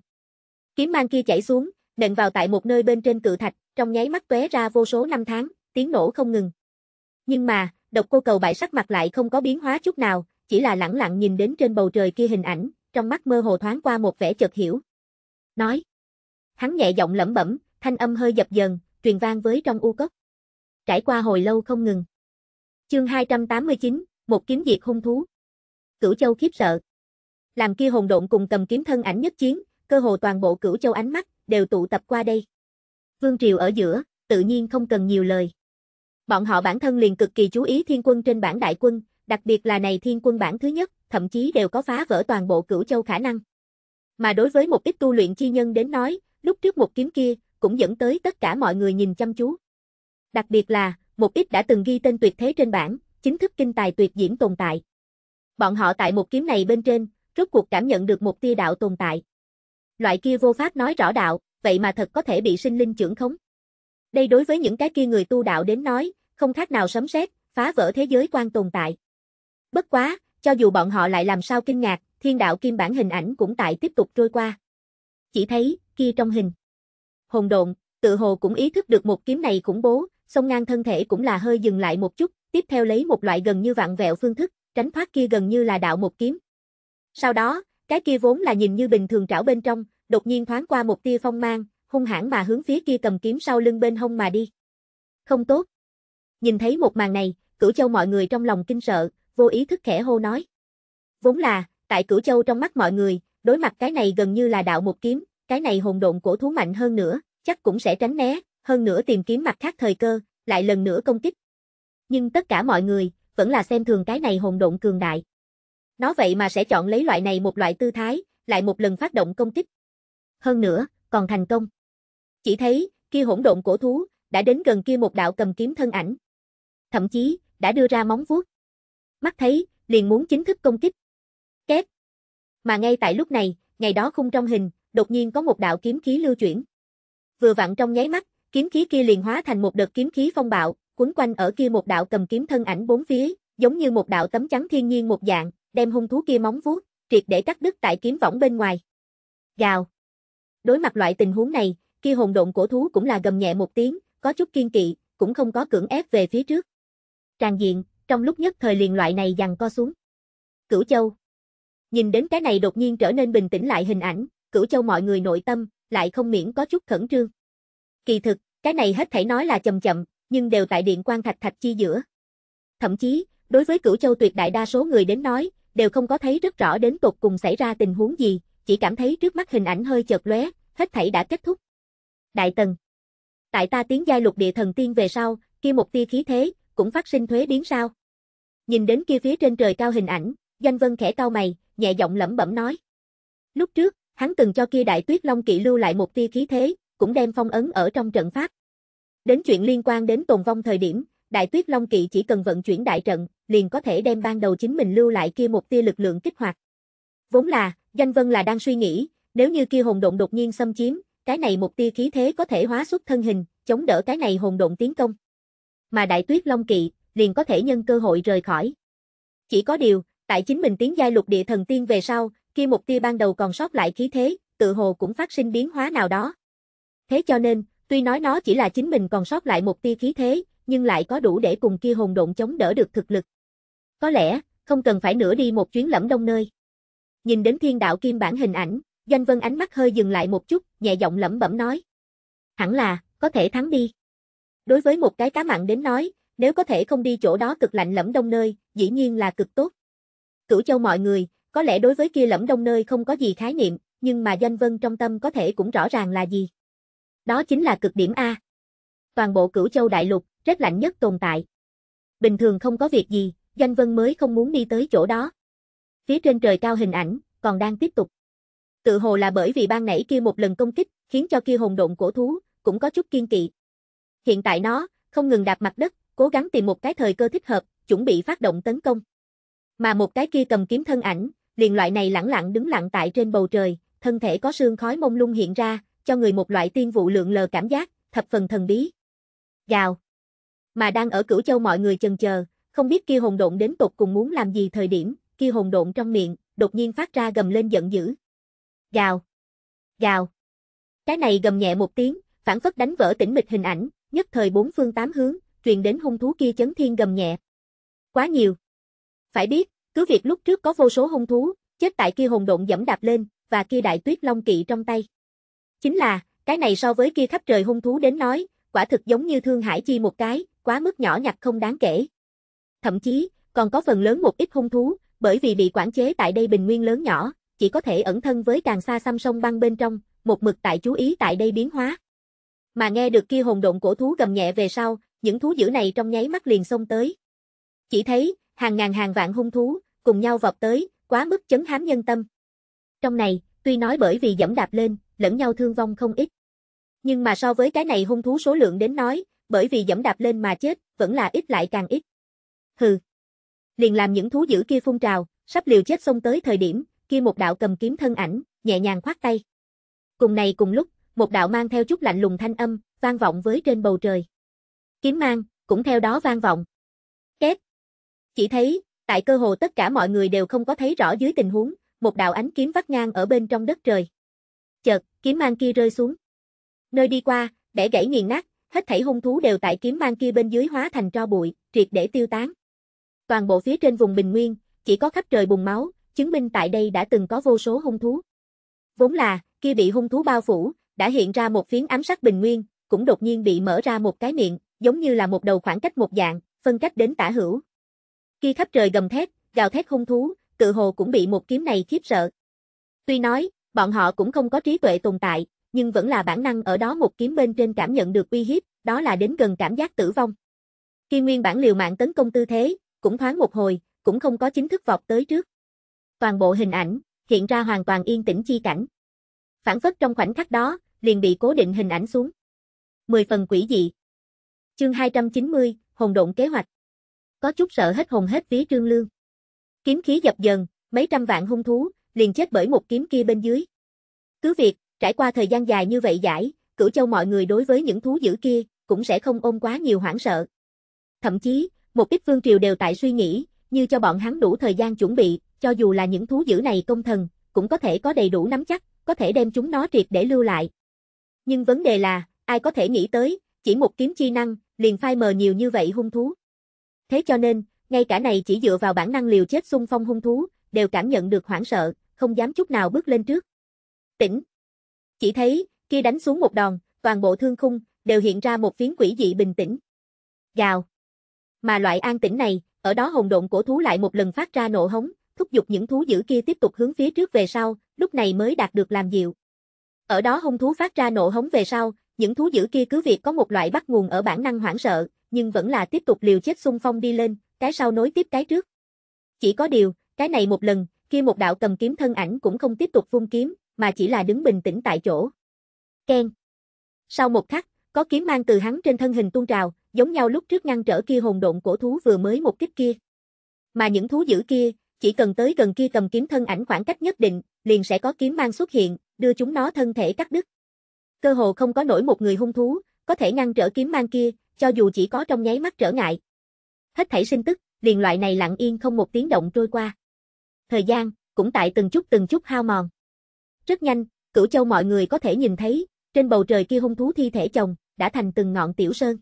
Kiếm mang kia chảy xuống, nện vào tại một nơi bên trên cự thạch, trong nháy mắt tóe ra vô số năm tháng, tiếng nổ không ngừng. Nhưng mà, độc cô cầu bại sắc mặt lại không có biến hóa chút nào, chỉ là lẳng lặng nhìn đến trên bầu trời kia hình ảnh, trong mắt mơ hồ thoáng qua một vẻ chợt hiểu. Nói. Hắn nhẹ giọng lẩm bẩm, thanh âm hơi dập dần, truyền vang với trong u cốc. Trải qua hồi lâu không ngừng. Chương 289, một kiếm diệt hung thú. Cửu Châu khiếp sợ. Làm kia hồn độn cùng cầm kiếm thân ảnh nhất chiến, cơ hồ toàn bộ Cửu Châu ánh mắt đều tụ tập qua đây. Vương Triều ở giữa, tự nhiên không cần nhiều lời. Bọn họ bản thân liền cực kỳ chú ý thiên quân trên bản đại quân, đặc biệt là này thiên quân bản thứ nhất, thậm chí đều có phá vỡ toàn bộ cửu châu khả năng. Mà đối với một ít tu luyện chi nhân đến nói, lúc trước một kiếm kia, cũng dẫn tới tất cả mọi người nhìn chăm chú. Đặc biệt là, một ít đã từng ghi tên tuyệt thế trên bản chính thức kinh tài tuyệt diễm tồn tại. Bọn họ tại một kiếm này bên trên, rốt cuộc cảm nhận được một tia đạo tồn tại. Loại kia vô pháp nói rõ đạo, vậy mà thật có thể bị sinh linh trưởng khống. Đây đối với những cái kia người tu đạo đến nói, không khác nào sấm sét, phá vỡ thế giới quan tồn tại. Bất quá, cho dù bọn họ lại làm sao kinh ngạc, thiên đạo kim bản hình ảnh cũng tại tiếp tục trôi qua. Chỉ thấy, kia trong hình. Hồn độn, tự hồ cũng ý thức được một kiếm này khủng bố, sông ngang thân thể cũng là hơi dừng lại một chút, tiếp theo lấy một loại gần như vạn vẹo phương thức, tránh thoát kia gần như là đạo một kiếm. Sau đó, cái kia vốn là nhìn như bình thường trảo bên trong, đột nhiên thoáng qua một tia phong mang, hung hãn mà hướng phía kia cầm kiếm sau lưng bên hông mà đi. Không tốt. Nhìn thấy một màn này, cửu châu mọi người trong lòng kinh sợ, vô ý thức khẽ hô nói. Vốn là, tại Cửu Châu trong mắt mọi người, đối mặt cái này gần như là đạo một kiếm, cái này hồn độn cổ thú mạnh hơn nữa, chắc cũng sẽ tránh né, hơn nữa tìm kiếm mặt khác thời cơ, lại lần nữa công kích. Nhưng tất cả mọi người, vẫn là xem thường cái này hồn độn cường đại. Nó vậy mà sẽ chọn lấy loại này một loại tư thái, lại một lần phát động công kích. Hơn nữa, còn thành công. Chỉ thấy, kia hỗn độn cổ thú, đã đến gần kia một đạo cầm kiếm thân ảnh. Thậm chí, đã đưa ra móng vuốt mắt thấy, liền muốn chính thức công kích. Két. Mà ngay tại lúc này, ngày đó khung trong hình, đột nhiên có một đạo kiếm khí lưu chuyển. Vừa vặn trong nháy mắt, kiếm khí kia liền hóa thành một đợt kiếm khí phong bạo, quấn quanh ở kia một đạo cầm kiếm thân ảnh bốn phía, giống như một đạo tấm chắn thiên nhiên một dạng, đem hung thú kia móng vuốt, triệt để cắt đứt tại kiếm võng bên ngoài. Gào. Đối mặt loại tình huống này, kia hồn độn cổ thú cũng là gầm nhẹ một tiếng, có chút kiên kỵ, cũng không có cưỡng ép về phía trước. Tràn diện, trong lúc nhất thời liền loại này dằn co xuống. Cửu Châu Nhìn đến cái này đột nhiên trở nên bình tĩnh lại hình ảnh, Cửu Châu mọi người nội tâm, lại không miễn có chút khẩn trương. Kỳ thực, cái này hết thảy nói là chậm chậm, nhưng đều tại điện quan thạch thạch chi giữa. Thậm chí, đối với Cửu Châu tuyệt đại đa số người đến nói, đều không có thấy rất rõ đến tột cùng xảy ra tình huống gì, chỉ cảm thấy trước mắt hình ảnh hơi chợt lóe, hết thảy đã kết thúc. Đại Tần Tại ta tiến giai lục địa thần tiên về sau, kia một tia khí thế, cũng phát sinh thuế biến sao? Nhìn đến kia phía trên trời cao hình ảnh, Danh Vân khẽ cau mày, nhẹ giọng lẩm bẩm nói. Lúc trước, hắn từng cho kia đại tuyết long kỵ lưu lại một tia khí thế, cũng đem phong ấn ở trong trận pháp. Đến chuyện liên quan đến tồn vong thời điểm, đại tuyết long kỵ chỉ cần vận chuyển đại trận, liền có thể đem ban đầu chính mình lưu lại kia một tia lực lượng kích hoạt. Vốn là, Danh Vân là đang suy nghĩ, nếu như kia hồn động đột nhiên xâm chiếm, cái này một tia khí thế có thể hóa xuất thân hình, chống đỡ cái này hồn động tiến công. Mà đại tuyết long kỵ, liền có thể nhân cơ hội rời khỏi. Chỉ có điều, tại chính mình tiến giai lục địa thần tiên về sau, kia mục tiêu ban đầu còn sót lại khí thế, tự hồ cũng phát sinh biến hóa nào đó. Thế cho nên, tuy nói nó chỉ là chính mình còn sót lại một tia khí thế, nhưng lại có đủ để cùng kia hồn độn chống đỡ được thực lực. Có lẽ, không cần phải nữa đi một chuyến lẫm đông nơi. Nhìn đến thiên đạo kim bản hình ảnh, Doanh Vân ánh mắt hơi dừng lại một chút, nhẹ giọng lẩm bẩm nói. Hẳn là, có thể thắng đi. Đối với một cái cá mặn đến nói, nếu có thể không đi chỗ đó cực lạnh lẫm đông nơi, dĩ nhiên là cực tốt. Cửu châu mọi người, có lẽ đối với kia lẫm đông nơi không có gì khái niệm, nhưng mà danh Vân trong tâm có thể cũng rõ ràng là gì. Đó chính là cực điểm A. Toàn bộ cửu châu đại lục, rất lạnh nhất tồn tại. Bình thường không có việc gì, danh Vân mới không muốn đi tới chỗ đó. Phía trên trời cao hình ảnh, còn đang tiếp tục. Tự hồ là bởi vì ban nãy kia một lần công kích, khiến cho kia hồn độn cổ thú, cũng có chút kiên kỵ. Hiện tại nó, không ngừng đạp mặt đất, cố gắng tìm một cái thời cơ thích hợp, chuẩn bị phát động tấn công. Mà một cái kia cầm kiếm thân ảnh, liền loại này lẳng lặng đứng lặng tại trên bầu trời, thân thể có sương khói mông lung hiện ra, cho người một loại tiên vụ lượng lờ cảm giác, thập phần thần bí. Gào. Mà đang ở Cửu Châu mọi người chần chờ, không biết kia hồn độn đến tục cùng muốn làm gì thời điểm, kia hồn độn trong miệng, đột nhiên phát ra gầm lên giận dữ. Gào. Gào. Cái này gầm nhẹ một tiếng, phản phất đánh vỡ tĩnh mịch hình ảnh, nhất thời bốn phương tám hướng, truyền đến hung thú kia chấn thiên gầm nhẹ. Quá nhiều. Phải biết, cứ việc lúc trước có vô số hung thú, chết tại kia hồn độn dẫm đạp lên, và kia đại tuyết long kỵ trong tay. Chính là, cái này so với kia khắp trời hung thú đến nói, quả thực giống như thương hải chi một cái, quá mức nhỏ nhặt không đáng kể. Thậm chí, còn có phần lớn một ít hung thú, bởi vì bị quản chế tại đây bình nguyên lớn nhỏ, chỉ có thể ẩn thân với càng xa xăm sông băng bên trong, một mực tại chú ý tại đây biến hóa. Mà nghe được kia hồn độn cổ thú gầm nhẹ về sau, những thú dữ này trong nháy mắt liền xông tới. Chỉ thấy, hàng ngàn hàng vạn hung thú, cùng nhau vọt tới, quá mức chấn hám nhân tâm. Trong này, tuy nói bởi vì dẫm đạp lên, lẫn nhau thương vong không ít. Nhưng mà so với cái này hung thú số lượng đến nói, bởi vì dẫm đạp lên mà chết, vẫn là ít lại càng ít. Hừ. Liền làm những thú dữ kia phun trào, sắp liều chết xông tới thời điểm, kia một đạo cầm kiếm thân ảnh, nhẹ nhàng khoát tay. Cùng này cùng lúc, một đạo mang theo chút lạnh lùng thanh âm, vang vọng với trên bầu trời kiếm mang, cũng theo đó vang vọng. Két! Chỉ thấy, tại cơ hồ tất cả mọi người đều không có thấy rõ dưới tình huống, một đạo ánh kiếm vắt ngang ở bên trong đất trời. Chợt, kiếm mang kia rơi xuống. Nơi đi qua, để gãy nghiền nát, hết thảy hung thú đều tại kiếm mang kia bên dưới hóa thành tro bụi, triệt để tiêu tán. Toàn bộ phía trên vùng bình nguyên, chỉ có khắp trời bùng máu, chứng minh tại đây đã từng có vô số hung thú. Vốn là, kia bị hung thú bao phủ, đã hiện ra một phiến ám sắc bình nguyên, cũng đột nhiên bị mở ra một cái miệng, giống như là một đầu khoảng cách một dạng, phân cách đến tả hữu. Khi khắp trời gầm thét, gào thét hung thú, tự hồ cũng bị một kiếm này khiếp sợ. Tuy nói, bọn họ cũng không có trí tuệ tồn tại, nhưng vẫn là bản năng ở đó một kiếm bên trên cảm nhận được uy hiếp, đó là đến gần cảm giác tử vong. Khi nguyên bản liều mạng tấn công tư thế, cũng thoáng một hồi, cũng không có chính thức vọt tới trước. Toàn bộ hình ảnh, hiện ra hoàn toàn yên tĩnh chi cảnh. Phản phất trong khoảnh khắc đó, liền bị cố định hình ảnh xuống. Mười phần quỷ dị. Chương 290, Hồn động kế hoạch. Có chút sợ hết hồn hết ví Trương Lương. Kiếm khí dập dần, mấy trăm vạn hung thú, liền chết bởi một kiếm kia bên dưới. Cứ việc, trải qua thời gian dài như vậy giải, cửu châu mọi người đối với những thú dữ kia, cũng sẽ không ôm quá nhiều hoảng sợ. Thậm chí, một ít vương triều đều tại suy nghĩ, như cho bọn hắn đủ thời gian chuẩn bị, cho dù là những thú dữ này công thần, cũng có thể có đầy đủ nắm chắc, có thể đem chúng nó triệt để lưu lại. Nhưng vấn đề là, ai có thể nghĩ tới, chỉ một kiếm chi năng, liền phai mờ nhiều như vậy hung thú. Thế cho nên, ngay cả này chỉ dựa vào bản năng liều chết xung phong hung thú, đều cảm nhận được hoảng sợ, không dám chút nào bước lên trước. Tỉnh. Chỉ thấy, kia đánh xuống một đòn, toàn bộ thương khung, đều hiện ra một phiến quỷ dị bình tĩnh. Gào. Mà loại an tĩnh này, ở đó hồn độn cổ thú lại một lần phát ra nộ hống, thúc giục những thú dữ kia tiếp tục hướng phía trước về sau, lúc này mới đạt được làm dịu. Ở đó hung thú phát ra nộ hống về sau, những thú dữ kia cứ việc có một loại bắt nguồn ở bản năng hoảng sợ, nhưng vẫn là tiếp tục liều chết xung phong đi lên, cái sau nối tiếp cái trước. Chỉ có điều, cái này một lần, kia một đạo cầm kiếm thân ảnh cũng không tiếp tục vung kiếm, mà chỉ là đứng bình tĩnh tại chỗ. Ken. Sau một khắc, có kiếm mang từ hắn trên thân hình tuôn trào, giống nhau lúc trước ngăn trở kia hồn độn cổ thú vừa mới một kích kia. Mà những thú dữ kia, chỉ cần tới gần kia cầm kiếm thân ảnh khoảng cách nhất định, liền sẽ có kiếm mang xuất hiện, đưa chúng nó thân thể cắt đứt cơ hồ không có nổi một người hung thú, có thể ngăn trở kiếm mang kia, cho dù chỉ có trong nháy mắt trở ngại. Hết thảy sinh tức, liền loại này lặng yên không một tiếng động trôi qua. Thời gian, cũng tại từng chút từng chút hao mòn. Rất nhanh, cửu châu mọi người có thể nhìn thấy, trên bầu trời kia hung thú thi thể chồng, đã thành từng ngọn tiểu sơn.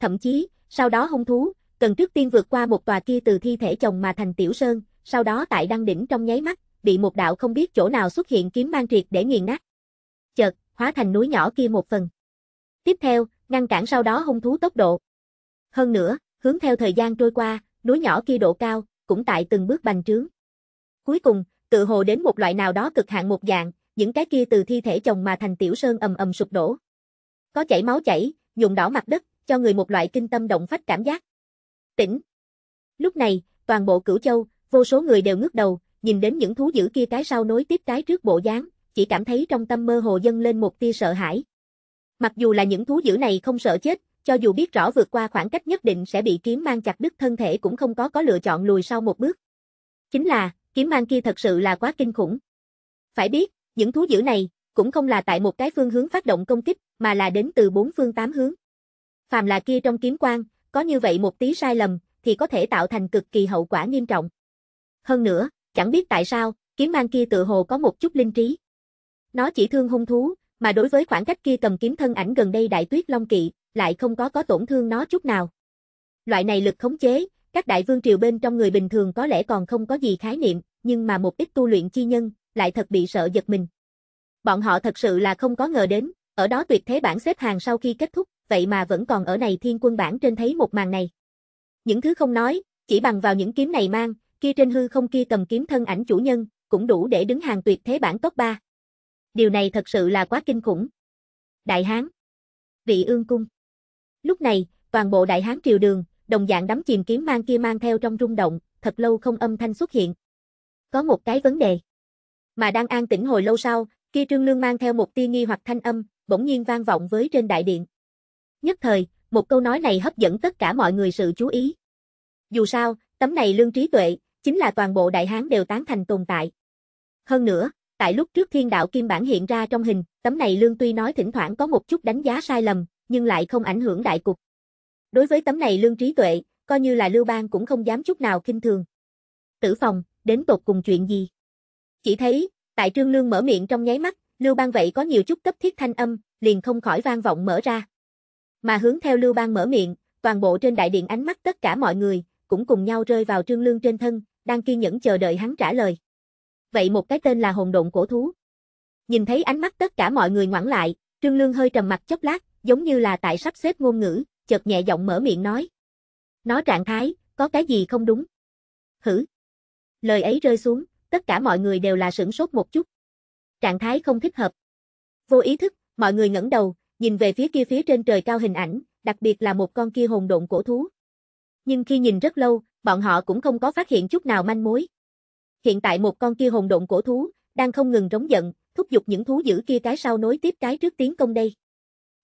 Thậm chí, sau đó hung thú, cần trước tiên vượt qua một tòa kia từ thi thể chồng mà thành tiểu sơn, sau đó tại đăng đỉnh trong nháy mắt, bị một đạo không biết chỗ nào xuất hiện kiếm mang triệt để nghiền nát. Chợt, hóa thành núi nhỏ kia một phần. Tiếp theo, ngăn cản sau đó hung thú tốc độ. Hơn nữa, hướng theo thời gian trôi qua, núi nhỏ kia độ cao, cũng tại từng bước bành trướng. Cuối cùng, tự hồ đến một loại nào đó cực hạn một dạng, những cái kia từ thi thể chồng mà thành tiểu sơn ầm ầm sụp đổ. Có chảy máu chảy, nhuộm đỏ mặt đất, cho người một loại kinh tâm động phách cảm giác. Tỉnh. Lúc này, toàn bộ Cửu Châu, vô số người đều ngước đầu, nhìn đến những thú dữ kia cái sau nối tiếp cái trước bộ dáng, chỉ cảm thấy trong tâm mơ hồ dâng lên một tia sợ hãi. Mặc dù là những thú dữ này không sợ chết, cho dù biết rõ vượt qua khoảng cách nhất định sẽ bị kiếm mang chặt đứt thân thể cũng không có có lựa chọn lùi sau một bước. Chính là, kiếm mang kia thật sự là quá kinh khủng. Phải biết, những thú dữ này cũng không là tại một cái phương hướng phát động công kích, mà là đến từ bốn phương tám hướng. Phàm là kia trong kiếm quang, có như vậy một tí sai lầm thì có thể tạo thành cực kỳ hậu quả nghiêm trọng. Hơn nữa, chẳng biết tại sao, kiếm mang kia tự hồ có một chút linh trí. Nó chỉ thương hung thú, mà đối với khoảng cách kia cầm kiếm thân ảnh gần đây đại tuyết long kỵ, lại không có có tổn thương nó chút nào. Loại này lực khống chế, các đại vương triều bên trong người bình thường có lẽ còn không có gì khái niệm, nhưng mà một ít tu luyện chi nhân, lại thật bị sợ giật mình. Bọn họ thật sự là không có ngờ đến, ở đó tuyệt thế bản xếp hàng sau khi kết thúc, vậy mà vẫn còn ở này thiên quân bản trên thấy một màn này. Những thứ không nói, chỉ bằng vào những kiếm này mang, kia trên hư không kia cầm kiếm thân ảnh chủ nhân, cũng đủ để đứng hàng tuyệt thế bản top 3. Điều này thật sự là quá kinh khủng. Đại Hán Vị ương cung Lúc này, toàn bộ Đại Hán triều đường, đồng dạng đắm chìm kiếm mang kia mang theo trong rung động, thật lâu không âm thanh xuất hiện. Có một cái vấn đề. Mà đang an tỉnh hồi lâu sau, kia Trương Lương mang theo một tia nghi hoặc thanh âm, bỗng nhiên vang vọng với trên đại điện. Nhất thời, một câu nói này hấp dẫn tất cả mọi người sự chú ý. Dù sao, tấm này lương trí tuệ, chính là toàn bộ đại hán đều tán thành tồn tại. Hơn nữa, Tại lúc trước thiên đạo kim bản hiện ra trong hình, tấm này lương tuy nói thỉnh thoảng có một chút đánh giá sai lầm, nhưng lại không ảnh hưởng đại cục. Đối với tấm này lương trí tuệ, coi như là lưu bang cũng không dám chút nào kinh thường. Tử phòng, đến tột cùng chuyện gì? Chỉ thấy, tại trương lương mở miệng trong nháy mắt, lưu bang vậy có nhiều chút cấp thiết thanh âm, liền không khỏi vang vọng mở ra. Mà hướng theo lưu bang mở miệng, toàn bộ trên đại điện ánh mắt tất cả mọi người, cũng cùng nhau rơi vào trương lương trên thân, đang kiên nhẫn chờ đợi hắn trả lời vậy một cái tên là hồn độn cổ thú. Nhìn thấy ánh mắt tất cả mọi người ngoãn lại, Trương Lương hơi trầm mặt chốc lát, giống như là tại sắp xếp ngôn ngữ, chợt nhẹ giọng mở miệng nói. Nó trạng thái, có cái gì không đúng? Hử? Lời ấy rơi xuống, tất cả mọi người đều là sửng sốt một chút. Trạng thái không thích hợp. Vô ý thức, mọi người ngẩng đầu, nhìn về phía kia phía trên trời cao hình ảnh, đặc biệt là một con kia hồn độn cổ thú. Nhưng khi nhìn rất lâu, bọn họ cũng không có phát hiện chút nào manh mối. Hiện tại một con kia hồn động cổ thú, đang không ngừng rống giận, thúc giục những thú dữ kia cái sau nối tiếp cái trước tiến công đây.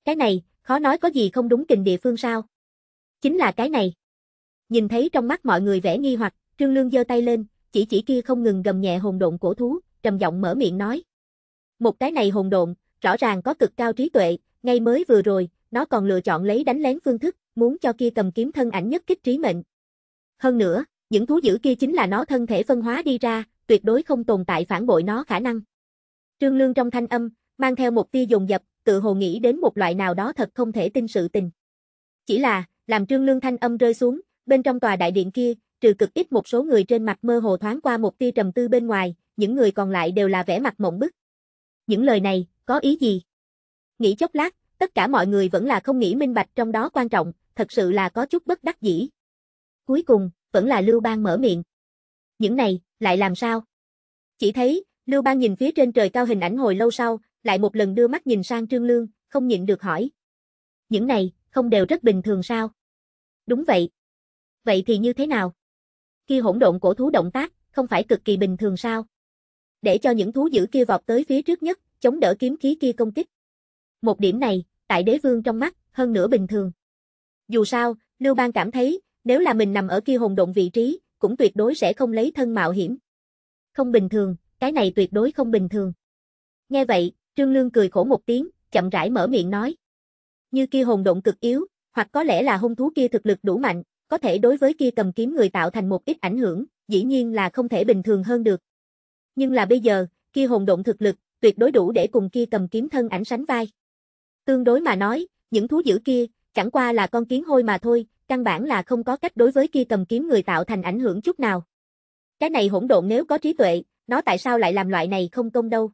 Cái này, khó nói có gì không đúng kình địa phương sao. Chính là cái này. Nhìn thấy trong mắt mọi người vẻ nghi hoặc, Trương Lương giơ tay lên, chỉ chỉ kia không ngừng gầm nhẹ hồn độn cổ thú, trầm giọng mở miệng nói. Một cái này hồn độn, rõ ràng có cực cao trí tuệ, ngay mới vừa rồi, nó còn lựa chọn lấy đánh lén phương thức, muốn cho kia cầm kiếm thân ảnh nhất kích trí mệnh. Hơn nữa, những thú dữ kia chính là nó thân thể phân hóa đi ra, tuyệt đối không tồn tại phản bội nó khả năng. Trương Lương trong thanh âm, mang theo một tia dùng dập, tự hồ nghĩ đến một loại nào đó thật không thể tin sự tình. Chỉ là, làm Trương Lương thanh âm rơi xuống, bên trong tòa đại điện kia, trừ cực ít một số người trên mặt mơ hồ thoáng qua một tia trầm tư bên ngoài, những người còn lại đều là vẻ mặt mộng bức. Những lời này, có ý gì? Nghĩ chốc lát, tất cả mọi người vẫn là không nghĩ minh bạch trong đó quan trọng, thật sự là có chút bất đắc dĩ. Cuối cùng, vẫn là Lưu Bang mở miệng. Những này, lại làm sao? Chỉ thấy, Lưu Bang nhìn phía trên trời cao hình ảnh hồi lâu sau, lại một lần đưa mắt nhìn sang Trương Lương, không nhịn được hỏi. Những này, không đều rất bình thường sao? Đúng vậy. Vậy thì như thế nào? Khi hỗn độn cổ thú động tác, không phải cực kỳ bình thường sao? Để cho những thú dữ kia vọt tới phía trước nhất, chống đỡ kiếm khí kia công kích. Một điểm này, tại đế vương trong mắt, hơn nữa bình thường. Dù sao, Lưu Bang cảm thấy, nếu là mình nằm ở kia hồn động vị trí, cũng tuyệt đối sẽ không lấy thân mạo hiểm. Không bình thường, cái này tuyệt đối không bình thường. Nghe vậy, Trương Lương cười khổ một tiếng, chậm rãi mở miệng nói. Như kia hồn động cực yếu, hoặc có lẽ là hung thú kia thực lực đủ mạnh, có thể đối với kia cầm kiếm người tạo thành một ít ảnh hưởng, dĩ nhiên là không thể bình thường hơn được. Nhưng là bây giờ, kia hồn động thực lực, tuyệt đối đủ để cùng kia cầm kiếm thân ảnh sánh vai. Tương đối mà nói, những thú dữ kia, chẳng qua là con kiến hôi mà thôi, Căn bản là không có cách đối với kia cầm kiếm người tạo thành ảnh hưởng chút nào. Cái này hỗn độn nếu có trí tuệ, nó tại sao lại làm loại này không công đâu?